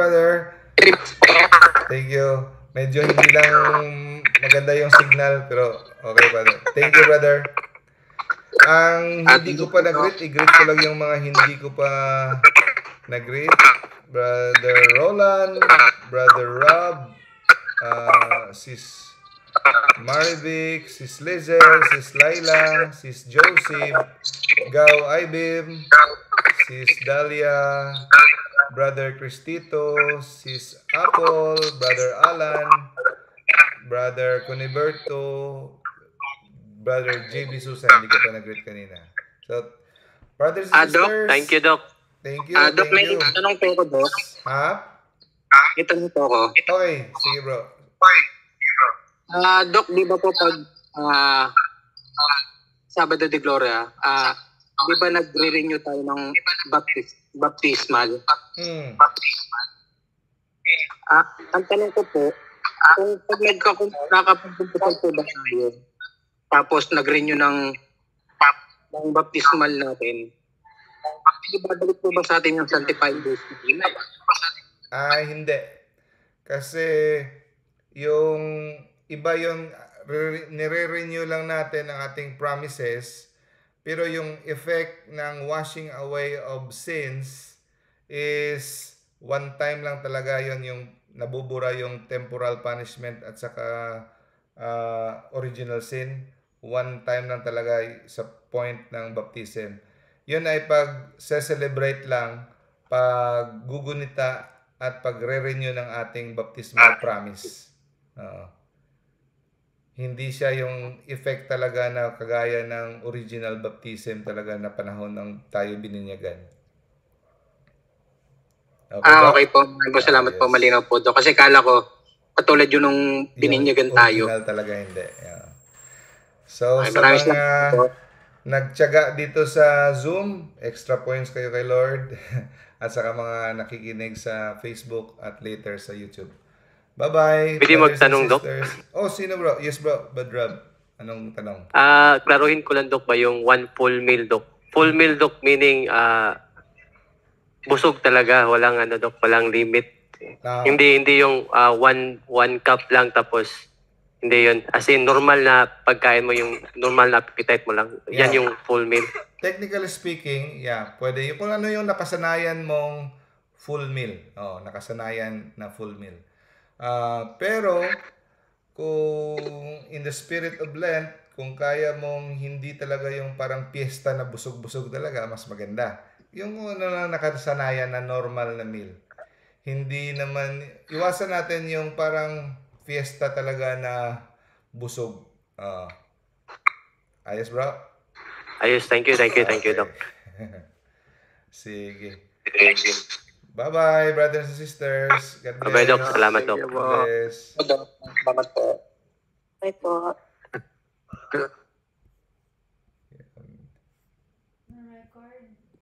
brother. Thank you. Medyo hindi lang maganda yung signal, pero okay, brother. Thank you, brother. Ang hindi ko pa nag-greet, i-greet ko lang yung mga hindi ko pa nag-greet. Brother Roland, Brother Rob, uh, Sis Marivic, Sis Lizel, Sis Laila, Sis Joseph, Gao Ibim, Sis Dalia, Brother Cristito, Sis Apple, Brother Alan, Brother Coniberto, Brother JB Susan, hindi ko pa nag-greet kanina. So, brothers and ah, sisters. Doc, thank you, Doc. Thank you, ah, Doc, thank may you. itanong po ko, Doc. Ha? Ito po ko. Okay, sige bro. Okay. Uh, Doc, di ba po pag uh, Sabado de Gloria, uh, di ba nagre-renew tayo ng baptism? baptismal. Mm. Baptismal. Ah, ang tanong ko po, kung pag nagkakumputan po ba tayo, tapos nag-renew ng, ng baptismal natin, ibabalik po ba sa atin yung sanctified discipline? Ah, hindi. Kasi yung iba yung nire-renew lang natin ang ating promises pero yung effect ng washing away of sins is one time lang talaga yon yung nabubura yung temporal punishment at saka uh, original sin. One time lang talaga sa point ng baptism. Yun ay pag celebrate lang, pag gugunita at pag re renew ng ating baptismal promise. Uh, hindi siya yung effect talaga na kagaya ng original baptism talaga na panahon ng tayo bininyagan. Ah, okay, ah, okay po. Maraming salamat yes. po. Malinaw po do. Kasi kala ko, katulad yun nung bininyagan yung tayo. Original talaga hindi. Yeah. So, Ay, sa mga nagtyaga dito sa Zoom, extra points kayo kay Lord. at saka mga nakikinig sa Facebook at later sa YouTube. Bye-bye. Pwede magtanong, Doc? Oh, sino bro? Yes bro, Badrab. Anong tanong? Ah, uh, klaruhin ko lang, Doc, ba yung one full meal, Doc? Full meal, Doc, meaning uh, busog talaga. Walang ano, Doc, walang limit. Uh, hindi hindi yung uh, one one cup lang tapos hindi yun. As in, normal na pagkain mo yung normal na appetite mo lang. Yeah. Yan yung full meal. Technically speaking, yeah, pwede. Yung kung ano yung nakasanayan mong full meal. Oh, nakasanayan na full meal. Uh, pero, kung in the spirit of Lent, kung kaya mong hindi talaga yung parang piyesta na busog-busog talaga, mas maganda. Yung ano na nakasanayan na normal na meal. Hindi naman, iwasan natin yung parang fiesta talaga na busog. Uh, ayos bro? Ayos, thank you, thank you, thank you, okay. Doc. Sige. Thank you. Bye-bye, brothers and sisters. God bless. Bye-bye, Doc. Salamat, Doc. God bless. Salamat po. Bye po.